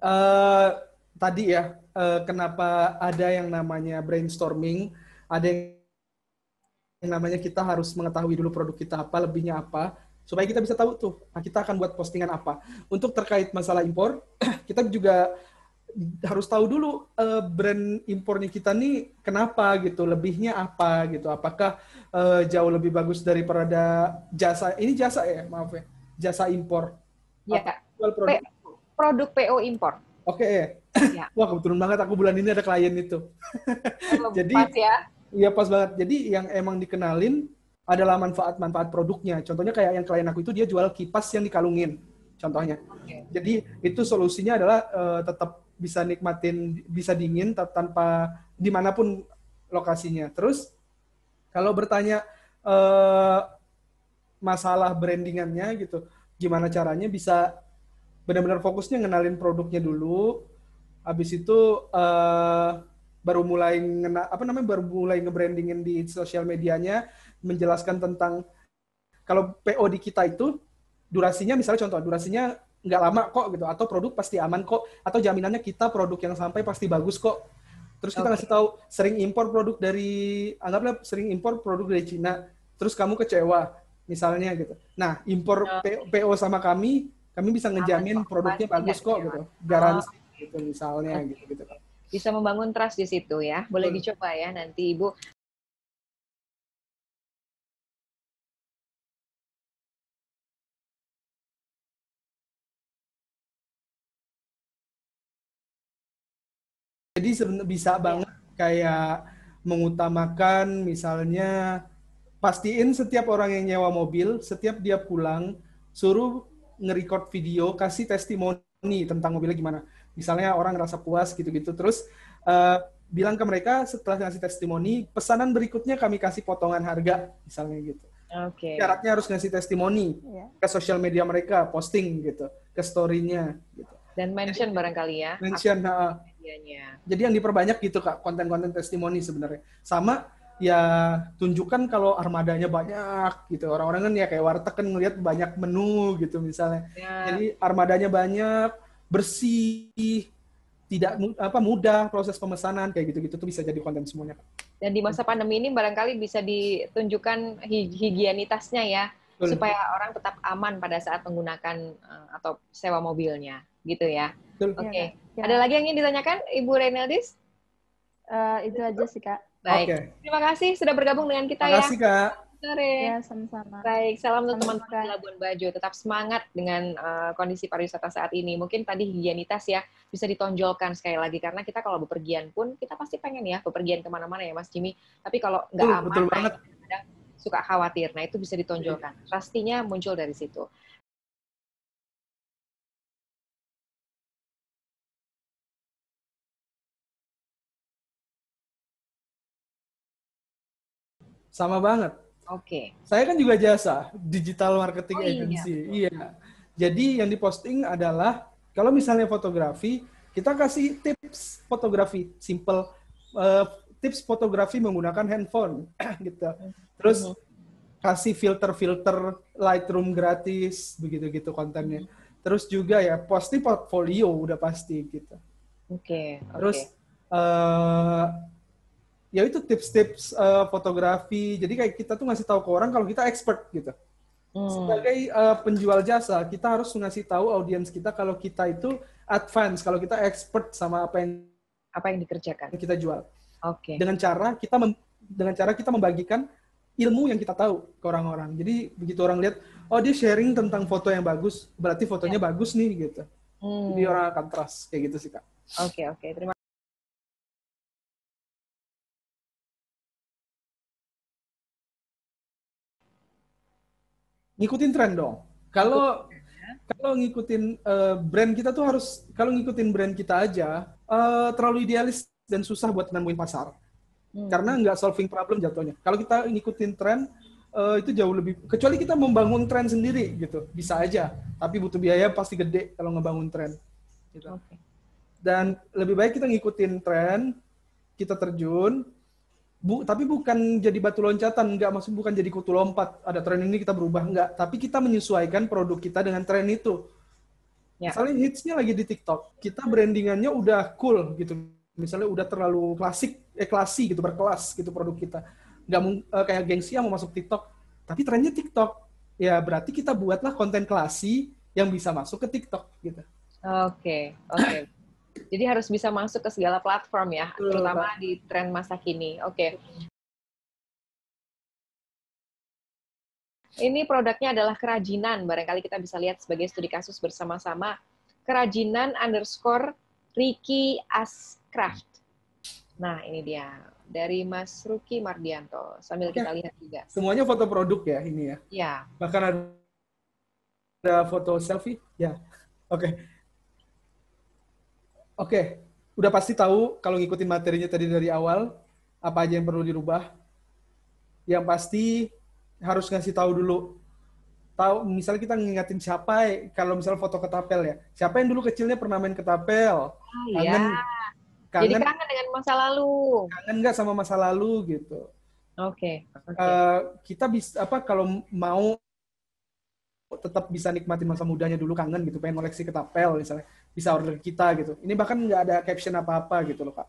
[SPEAKER 1] Uh, tadi ya uh, kenapa ada yang namanya brainstorming, ada yang namanya kita harus mengetahui dulu produk kita apa, lebihnya apa, supaya kita bisa tahu tuh nah, kita akan buat postingan apa. Untuk terkait masalah impor, kita juga harus tahu dulu uh, brand impornya kita nih kenapa gitu, lebihnya apa gitu. Apakah uh, jauh lebih bagus daripada jasa ini jasa ya, maaf ya. Jasa impor.
[SPEAKER 2] Iya, Kak. produk produk PO impor.
[SPEAKER 1] Oke. Okay. Ya. Wah kebetulan banget aku bulan ini ada klien itu. Jadi pas ya. Iya pas banget. Jadi yang emang dikenalin adalah manfaat-manfaat produknya. Contohnya kayak yang klien aku itu dia jual kipas yang dikalungin. Contohnya. Okay. Jadi itu solusinya adalah uh, tetap bisa nikmatin bisa dingin tanpa dimanapun lokasinya. Terus kalau bertanya uh, masalah brandingannya gitu, gimana caranya bisa benar-benar fokusnya ngenalin produknya dulu, Habis itu uh, baru mulai ngena, apa namanya baru mulai ngebrandingin di sosial medianya, menjelaskan tentang kalau PO di kita itu durasinya misalnya contoh durasinya nggak lama kok gitu atau produk pasti aman kok atau jaminannya kita produk yang sampai pasti bagus kok terus kita okay. ngasih tahu sering impor produk dari anggaplah sering impor produk dari Cina terus kamu kecewa misalnya gitu nah impor ya. PO, PO sama kami kami bisa ngejamin produknya bagus kok gitu garansi gitu misalnya gitu gitu gitu
[SPEAKER 2] bisa membangun trust di situ ya boleh hmm. dicoba ya nanti ibu
[SPEAKER 1] jadi sebenarnya bisa iya. banget kayak mengutamakan misalnya pastiin setiap orang yang nyewa mobil setiap dia pulang suruh nge video kasih testimoni tentang mobilnya gimana misalnya orang ngerasa puas gitu-gitu terus uh, bilang ke mereka setelah ngasih testimoni pesanan berikutnya kami kasih potongan harga misalnya gitu okay. syaratnya harus ngasih testimoni yeah. ke sosial media mereka posting gitu ke storynya gitu
[SPEAKER 2] dan mention barangkali ya mention
[SPEAKER 1] uh, jadi yang diperbanyak gitu kak konten-konten testimoni sebenarnya sama ya tunjukkan kalau armadanya banyak gitu orang-orang kan ya kayak warteg kan ngelihat banyak menu gitu misalnya yeah. jadi armadanya banyak bersih, tidak apa mudah proses pemesanan kayak gitu-gitu tuh bisa jadi konten semuanya.
[SPEAKER 2] Dan di masa pandemi ini barangkali bisa ditunjukkan higienitasnya ya Betul. supaya orang tetap aman pada saat menggunakan eh, atau sewa mobilnya gitu ya. Oke. Okay. Iya, iya. Ada lagi yang ingin ditanyakan Ibu Renaldis? Uh, eh, itu aja sih Kak. Baik. Okay. Terima kasih sudah bergabung dengan kita Terima ya. Terima kasih Kak sore. Ya, sama-sama. Baik, salam untuk teman-teman Labuan Bajo. Tetap semangat dengan uh, kondisi pariwisata saat ini. Mungkin tadi higienitas ya bisa ditonjolkan sekali lagi karena kita kalau bepergian pun kita pasti pengen ya bepergian kemana-mana ya Mas Jimmy. Tapi kalau nggak uh, aman, betul banget. kadang suka khawatir. Nah itu bisa ditonjolkan. Pastinya muncul dari situ.
[SPEAKER 4] sama banget
[SPEAKER 2] Oke. Okay.
[SPEAKER 1] Saya kan juga jasa digital marketing oh, iya. agency. Iya. iya. Jadi yang diposting adalah kalau misalnya fotografi, kita kasih tips fotografi simple uh, tips fotografi menggunakan handphone gitu. Terus mhm. kasih filter-filter Lightroom gratis begitu-gitu kontennya. Mhm. Terus juga ya posting portfolio udah pasti gitu.
[SPEAKER 4] Oke. Okay, Terus
[SPEAKER 1] uh, ya itu tips-tips uh, fotografi. Jadi kayak kita tuh ngasih tahu ke orang kalau kita expert gitu. Hmm. Sebagai uh, penjual jasa, kita harus ngasih tahu audiens kita kalau kita itu advance, kalau kita expert sama apa yang apa yang dikerjakan kita jual. Oke. Okay. Dengan cara kita mem, dengan cara kita membagikan ilmu yang kita tahu ke orang-orang. Jadi begitu orang lihat, oh dia sharing tentang foto yang bagus, berarti fotonya ya. bagus nih gitu. Hmm. Jadi orang akan trust kayak gitu sih kak. Oke okay, oke okay. terima. ngikutin tren dong. Kalau ya. kalau ngikutin uh, brand kita tuh harus kalau ngikutin brand kita aja uh, terlalu idealis dan susah buat nemuin pasar. Hmm. Karena nggak solving problem jatuhnya. Kalau kita ngikutin tren uh, itu jauh lebih kecuali kita membangun tren sendiri gitu, bisa aja. Tapi butuh biaya pasti gede kalau ngebangun tren. Gitu. Okay. Dan lebih baik kita ngikutin tren, kita terjun, Bu, tapi bukan jadi batu loncatan, nggak maksud bukan jadi kutu lompat. Ada tren ini kita berubah nggak? Tapi kita menyesuaikan produk kita dengan tren itu. Ya. Misalnya hitsnya lagi di TikTok, kita brandingannya udah cool gitu. Misalnya udah terlalu klasik, eh klasik gitu, berkelas gitu produk kita. Nggak eh, kayak gengsi yang mau masuk TikTok, tapi trennya TikTok. Ya berarti kita buatlah konten klasik yang bisa masuk ke TikTok gitu.
[SPEAKER 2] Oke, okay, oke. Okay. Jadi harus bisa masuk ke segala platform ya, Betul, terutama Pak. di tren masa kini. Oke. Okay. Ini produknya adalah kerajinan. Barangkali kita bisa lihat sebagai studi kasus bersama-sama. Kerajinan underscore Ricky Ascraft. Nah, ini dia. Dari Mas Ruki Mardianto. Sambil kita lihat juga.
[SPEAKER 1] Semuanya foto produk ya ini ya? Ya. Bahkan ada, foto selfie? Ya. Oke. Oke, udah pasti tahu kalau ngikutin materinya tadi dari awal apa aja yang perlu dirubah. Yang pasti harus ngasih tahu dulu. Tahu misalnya kita ngingatin siapa kalau misalnya foto ketapel ya. Siapa yang dulu kecilnya pernah main ketapel?
[SPEAKER 2] Oh, ah, kangen, ya. kangen. Jadi kangen dengan masa lalu.
[SPEAKER 1] Kangen nggak sama masa lalu gitu. Oke. Okay. Okay. Uh, eh, kita bisa apa kalau mau tetap bisa nikmatin masa mudanya dulu kangen gitu pengen koleksi ketapel misalnya bisa order kita gitu. Ini bahkan nggak ada caption apa-apa gitu loh kak.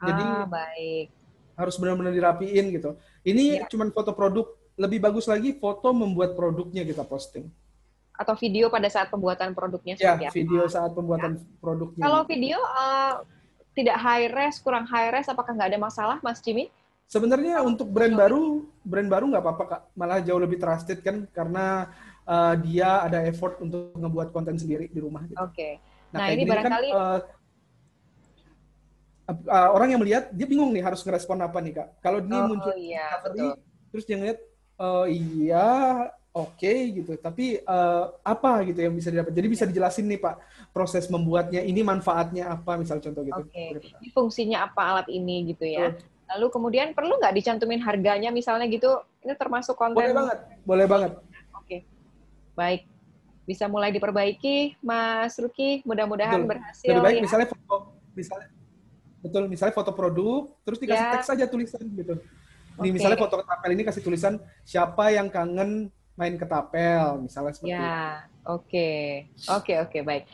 [SPEAKER 1] Jadi ah, baik. harus benar-benar dirapiin gitu. Ini ya. cuman foto produk. Lebih bagus lagi foto membuat produknya kita posting.
[SPEAKER 2] Atau video pada saat pembuatan produknya. Ya, apa? video
[SPEAKER 1] ah. saat pembuatan ya. produknya. Kalau
[SPEAKER 2] video uh, tidak high res, kurang high res, apakah nggak ada masalah, Mas Jimmy?
[SPEAKER 1] Sebenarnya untuk brand baru, brand baru nggak apa-apa kak, malah jauh lebih trusted kan karena uh, dia ada effort untuk ngebuat konten sendiri di rumah. Gitu.
[SPEAKER 2] Oke. Okay. Nah, nah ini kan, barangkali kan,
[SPEAKER 1] uh, uh, orang yang melihat dia bingung nih harus ngerespon apa nih kak. Kalau ini oh, muncul iya, tadi, terus dia ngeliat uh, iya oke okay, gitu, tapi uh, apa gitu yang bisa didapat. Jadi bisa dijelasin nih pak proses membuatnya ini manfaatnya apa misal contoh gitu. Oke. Okay. Ini
[SPEAKER 2] fungsinya apa alat ini gitu ya. Betul. Lalu kemudian perlu nggak dicantumin harganya misalnya gitu? ini termasuk konten. Boleh banget, boleh banget. Oke, okay. baik bisa mulai diperbaiki, Mas Ruki. Mudah-mudahan berhasil. Lebih baik ya. misalnya
[SPEAKER 1] foto, misalnya betul, misalnya foto produk, terus dikasih ya. teks saja tulisan gitu. Ini okay. misalnya foto ketapel ini kasih tulisan siapa yang kangen main ketapel, misalnya seperti ya.
[SPEAKER 2] oke,
[SPEAKER 4] oke, oke, baik.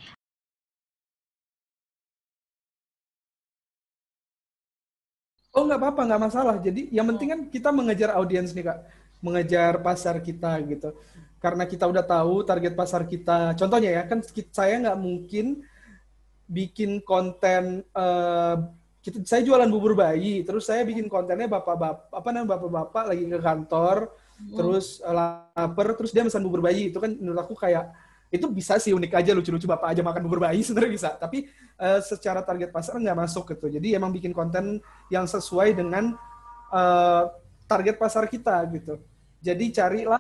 [SPEAKER 1] Oh nggak apa-apa, nggak masalah. Jadi yang penting oh. kan kita mengejar audiens nih kak, mengejar pasar kita gitu karena kita udah tahu target pasar kita. Contohnya ya, kan saya nggak mungkin bikin konten uh, kita, saya jualan bubur bayi, terus saya bikin kontennya bapak-bapak apa namanya bapak-bapak lagi ke kantor, hmm. terus eh, lapar, terus dia pesan bubur bayi. Itu kan menurut aku kayak itu bisa sih unik aja lucu-lucu bapak aja makan bubur bayi sebenarnya bisa tapi uh, secara target pasar nggak masuk gitu jadi emang bikin konten yang sesuai dengan uh, target pasar kita gitu jadi carilah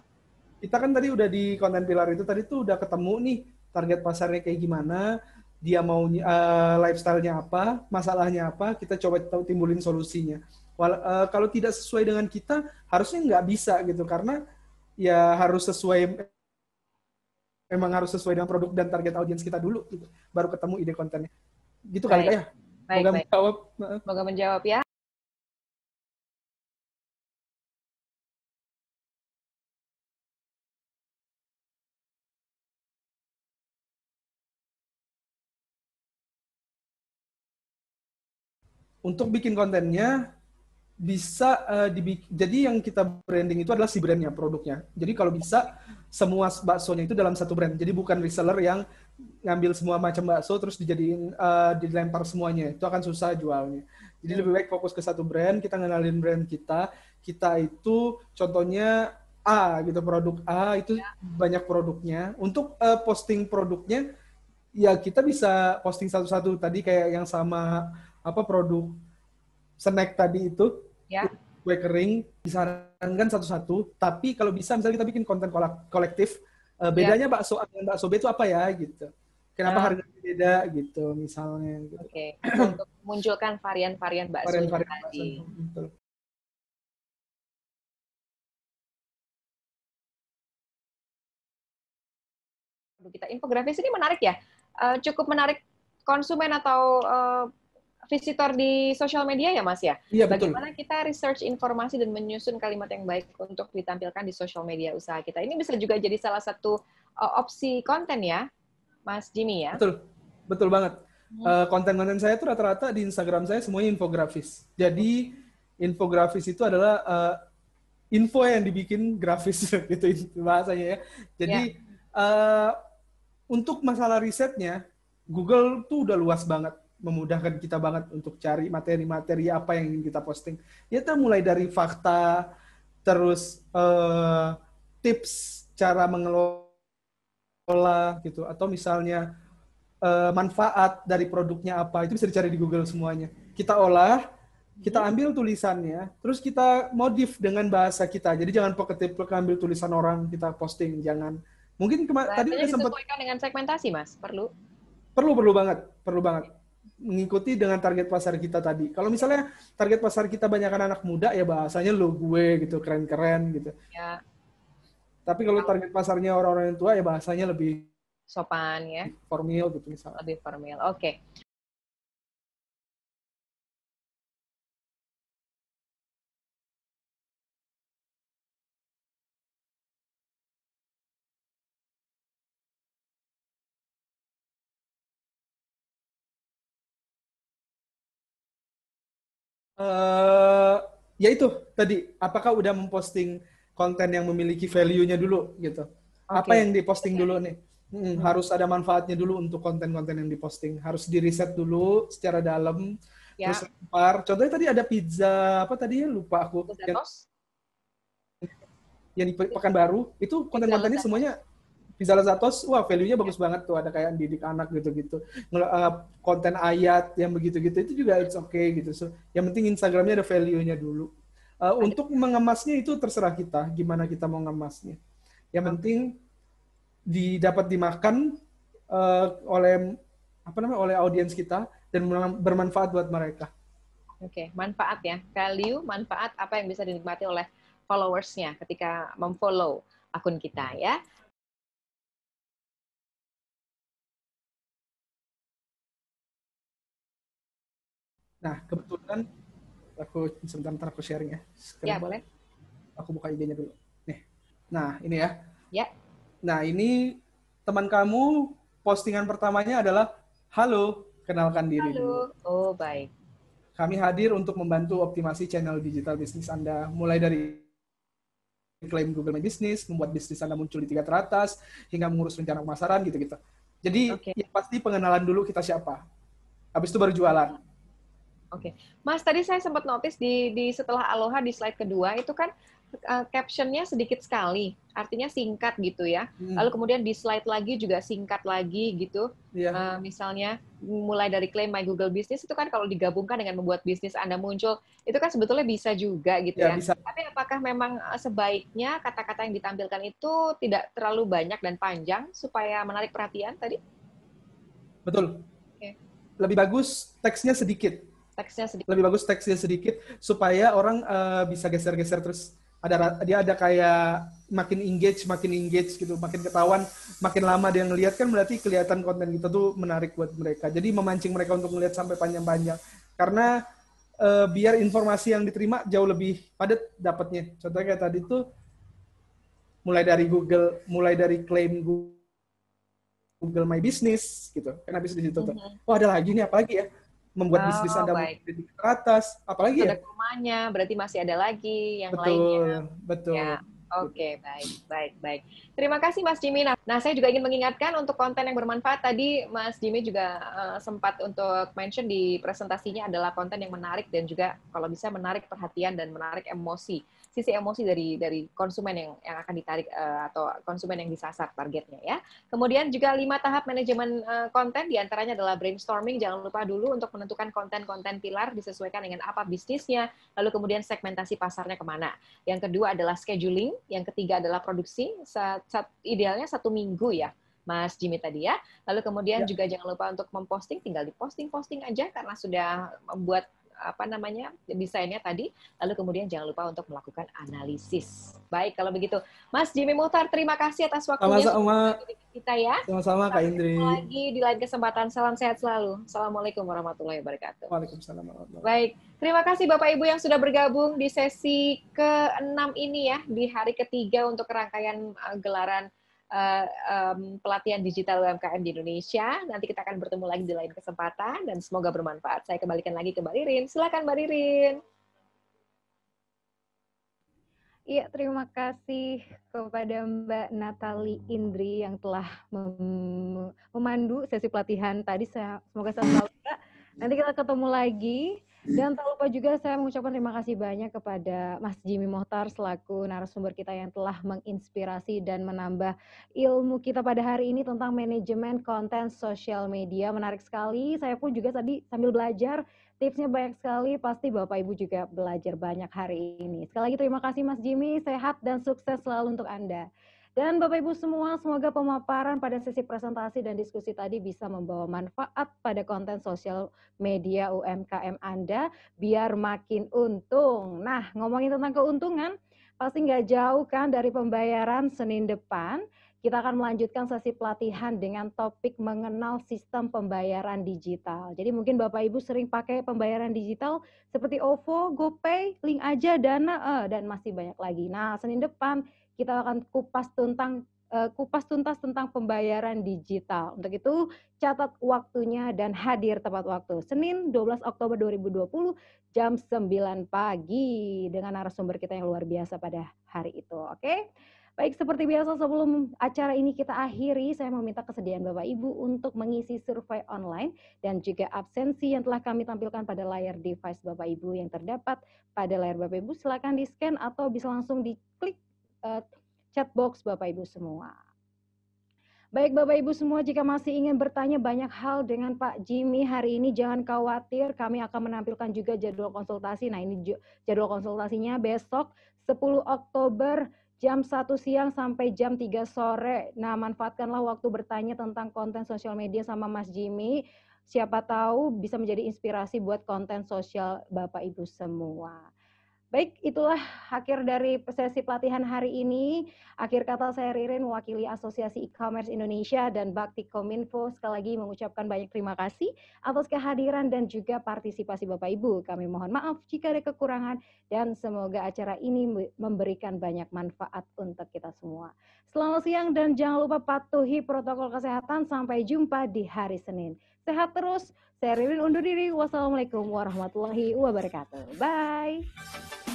[SPEAKER 1] kita kan tadi udah di konten pilar itu tadi tuh udah ketemu nih target pasarnya kayak gimana, dia mau uh, eh, lifestyle-nya apa, masalahnya apa, kita coba tahu timbulin solusinya. Wala, uh, kalau tidak sesuai dengan kita, harusnya nggak bisa gitu karena ya harus sesuai emang harus sesuai dengan produk dan target audiens kita dulu gitu. Baru ketemu ide kontennya. Gitu kali ya.
[SPEAKER 4] Baik, menjawab. semoga menjawab ya.
[SPEAKER 1] untuk bikin kontennya bisa uh, eh, dibikin, jadi yang kita branding itu adalah si brandnya produknya jadi kalau bisa semua baksonya itu dalam satu brand jadi bukan reseller yang ngambil semua macam bakso terus dijadiin uh, dilempar semuanya itu akan susah jualnya jadi lebih baik fokus ke satu brand kita ngenalin brand kita kita itu contohnya A gitu produk A itu ya. banyak produknya untuk uh, posting produknya ya kita bisa posting satu-satu tadi kayak yang sama apa produk snack tadi itu ya. kue kering disarankan satu-satu tapi kalau bisa misalnya kita bikin konten kolektif uh, bedanya ya. bakso dengan bakso B itu apa ya gitu kenapa ya. harganya beda gitu misalnya gitu.
[SPEAKER 2] okay. untuk munculkan varian-varian bakso varian -varian tadi
[SPEAKER 4] bakso, betul. kita infografis ini
[SPEAKER 2] menarik ya uh, cukup menarik konsumen atau uh, visitor di sosial media ya Mas ya? Iya betul. Bagaimana kita research informasi dan menyusun kalimat yang baik untuk ditampilkan di sosial media usaha kita. Ini bisa juga jadi salah satu uh, opsi konten ya, Mas Jimmy ya?
[SPEAKER 1] Betul, betul banget. konten hmm. uh, konten-konten saya tuh rata-rata di Instagram saya semuanya infografis. Jadi infografis itu adalah uh, info yang dibikin grafis gitu bahasanya ya. Jadi yeah. uh, untuk masalah risetnya Google tuh udah luas banget memudahkan kita banget untuk cari materi-materi apa yang ingin kita posting. Ya mulai dari fakta, terus uh, tips cara mengelola gitu, atau misalnya uh, manfaat dari produknya apa itu bisa dicari di Google semuanya. Kita olah, kita iya. ambil tulisannya, terus kita modif dengan bahasa kita. Jadi jangan peketip-pek ambil tulisan orang kita posting, jangan. Mungkin nah, tadi udah sempat
[SPEAKER 2] dengan segmentasi, Mas. Perlu.
[SPEAKER 1] Perlu perlu banget, perlu banget mengikuti dengan target pasar kita tadi. Kalau misalnya target pasar kita banyak anak muda ya bahasanya lo gue gitu keren-keren gitu. Ya. Tapi kalau target pasarnya orang-orang yang tua ya bahasanya lebih
[SPEAKER 2] sopan ya. Formal gitu misalnya. Lebih formal. Oke. Okay.
[SPEAKER 1] uh, ya itu tadi apakah udah memposting konten yang memiliki value-nya dulu gitu okay. apa yang diposting okay. dulu nih hmm, hmm. harus ada manfaatnya dulu untuk konten-konten yang diposting harus diriset dulu secara dalam ya. terus lempar contohnya tadi ada pizza apa tadi ya lupa aku yang, yang di Pekanbaru itu konten-kontennya semuanya salah Zatos, wah value-nya bagus banget tuh. Ada kayak didik anak gitu-gitu. Eh, konten ayat yang begitu-gitu itu juga it's okay gitu. So, yang penting Instagramnya ada value-nya dulu. Uh, untuk mengemasnya itu terserah kita, gimana kita mau ngemasnya. Yang penting didapat dimakan uh, oleh apa namanya oleh audiens kita dan bermanfaat buat mereka.
[SPEAKER 2] Oke, okay. manfaat ya, value, manfaat apa yang bisa dinikmati oleh followersnya ketika memfollow akun kita ya.
[SPEAKER 4] Nah,
[SPEAKER 1] kebetulan aku sebentar ntar aku sharing ya. Sekarang ya, boleh. Aku buka ig-nya dulu. Nih. Nah, ini ya. Ya. Nah, ini teman kamu postingan pertamanya adalah halo, kenalkan diri. Halo.
[SPEAKER 2] Dulu. Oh, baik.
[SPEAKER 1] Kami hadir untuk membantu optimasi channel digital bisnis Anda mulai dari klaim Google My Business, membuat bisnis Anda muncul di tiga teratas, hingga mengurus rencana pemasaran gitu-gitu. Jadi, okay. ya pasti pengenalan dulu kita siapa. Habis itu baru jualan.
[SPEAKER 2] Oke, okay. Mas tadi saya sempat notice di, di setelah Aloha di slide kedua itu kan uh, captionnya sedikit sekali, artinya singkat gitu ya. Hmm. Lalu kemudian di slide lagi juga singkat lagi gitu. Yeah. Iya. Uh, misalnya mulai dari claim my Google Business itu kan kalau digabungkan dengan membuat bisnis Anda muncul, itu kan sebetulnya bisa juga gitu yeah, ya. Bisa. Tapi apakah memang eh, sebaiknya kata-kata yang ditampilkan itu tidak terlalu banyak dan panjang supaya menarik perhatian tadi?
[SPEAKER 1] Betul. Lebih bagus teksnya sedikit teksnya sedikit. Lebih bagus teksnya sedikit supaya orang uh, bisa geser-geser terus ada dia ada kayak makin engage, makin engage gitu, makin ketahuan, makin lama dia ngelihat kan berarti kelihatan konten kita tuh menarik buat mereka. Jadi memancing mereka untuk melihat sampai panjang-panjang. Karena uh, biar informasi yang diterima jauh lebih padat dapatnya. Contohnya kayak tadi tuh mulai dari Google, mulai dari klaim Google, My Business gitu. Kan habis di situ tuh. Mm-hmm. Wah, ada lagi nih apa lagi ya? membuat oh, bisnis Anda menjadi ke atas, apalagi ada ya?
[SPEAKER 2] komanya, berarti masih ada lagi yang betul,
[SPEAKER 1] lainnya. Betul. Ya.
[SPEAKER 2] Oke, okay, baik, baik, baik. Terima kasih Mas Jimmy. Nah, nah, saya juga ingin mengingatkan untuk konten yang bermanfaat tadi Mas Jimmy juga uh, sempat untuk mention di presentasinya adalah konten yang menarik dan juga kalau bisa menarik perhatian dan menarik emosi sisi emosi dari dari konsumen yang yang akan ditarik uh, atau konsumen yang disasar targetnya ya. Kemudian juga lima tahap manajemen uh, konten diantaranya adalah brainstorming jangan lupa dulu untuk menentukan konten-konten pilar disesuaikan dengan apa bisnisnya, lalu kemudian segmentasi pasarnya kemana. Yang kedua adalah scheduling, yang ketiga adalah produksi, saat, saat, idealnya satu minggu ya. Mas Jimmy tadi ya. Lalu kemudian ya. juga jangan lupa untuk memposting, tinggal diposting-posting aja karena sudah membuat apa namanya desainnya tadi lalu kemudian jangan lupa untuk melakukan analisis baik kalau begitu Mas Jimmy Mutar terima kasih atas waktunya sama-sama kita ya sama-sama Kak
[SPEAKER 1] Indri lagi
[SPEAKER 2] di lain kesempatan salam sehat selalu assalamualaikum warahmatullahi wabarakatuh
[SPEAKER 1] Waalaikumsalam warahmatullahi
[SPEAKER 2] wabarakatuh. baik terima kasih Bapak Ibu yang sudah bergabung di sesi keenam ini ya di hari ketiga untuk rangkaian eh, gelaran uh, um, pelatihan digital UMKM di Indonesia. Nanti kita akan bertemu lagi di lain kesempatan dan semoga bermanfaat. Saya kembalikan lagi ke Mbak Ririn. Silakan
[SPEAKER 6] Mbak Ririn. Iya, terima kasih kepada Mbak Natali Indri yang telah mem memandu sesi pelatihan tadi. Semoga selalu, selalu Nanti kita ketemu lagi. Dan tak lupa juga saya mengucapkan terima kasih banyak kepada Mas Jimmy Mohtar selaku narasumber kita yang telah menginspirasi dan menambah ilmu kita pada hari ini tentang manajemen konten sosial media. Menarik sekali. Saya pun juga tadi sambil belajar tipsnya banyak sekali. Pasti Bapak Ibu juga belajar banyak hari ini. Sekali lagi terima kasih Mas Jimmy. Sehat dan sukses selalu untuk Anda. Dan Bapak Ibu semua, semoga pemaparan pada sesi presentasi dan diskusi tadi bisa membawa manfaat pada konten sosial media UMKM Anda biar makin untung. Nah, ngomongin tentang keuntungan, pasti nggak jauh kan dari pembayaran Senin depan. Kita akan melanjutkan sesi pelatihan dengan topik mengenal sistem pembayaran digital. Jadi mungkin Bapak Ibu sering pakai pembayaran digital seperti OVO, GoPay, Link Aja, Dana, eh, dan masih banyak lagi. Nah, Senin depan kita akan kupas tentang eh, kupas tuntas tentang pembayaran digital. Untuk itu, catat waktunya dan hadir tepat waktu. Senin 12 Oktober 2020 jam 9 pagi dengan narasumber kita yang luar biasa pada hari itu, oke? Okay? Baik, seperti biasa sebelum acara ini kita akhiri, saya meminta kesediaan Bapak Ibu untuk mengisi survei online dan juga absensi yang telah kami tampilkan pada layar device Bapak Ibu yang terdapat pada layar Bapak Ibu. Silakan di-scan atau bisa langsung diklik uh, chat box Bapak Ibu semua. Baik Bapak Ibu semua, jika masih ingin bertanya banyak hal dengan Pak Jimmy hari ini, jangan khawatir, kami akan menampilkan juga jadwal konsultasi. Nah ini jadwal konsultasinya besok 10 Oktober jam 1 siang sampai jam 3 sore. Nah, manfaatkanlah waktu bertanya tentang konten sosial media sama Mas Jimmy. Siapa tahu bisa menjadi inspirasi buat konten sosial Bapak Ibu semua. Baik, itulah akhir dari sesi pelatihan hari ini. Akhir kata saya Ririn, wakili Asosiasi E-Commerce Indonesia dan Bakti Kominfo. Sekali lagi mengucapkan banyak terima kasih atas kehadiran dan juga partisipasi Bapak-Ibu. Kami mohon maaf jika ada kekurangan dan semoga acara ini memberikan banyak manfaat untuk kita semua. Selamat siang dan jangan lupa patuhi protokol kesehatan. Sampai jumpa di hari Senin. Sehat terus. Saya Ririn undur diri. Wassalamualaikum warahmatullahi wabarakatuh. Bye.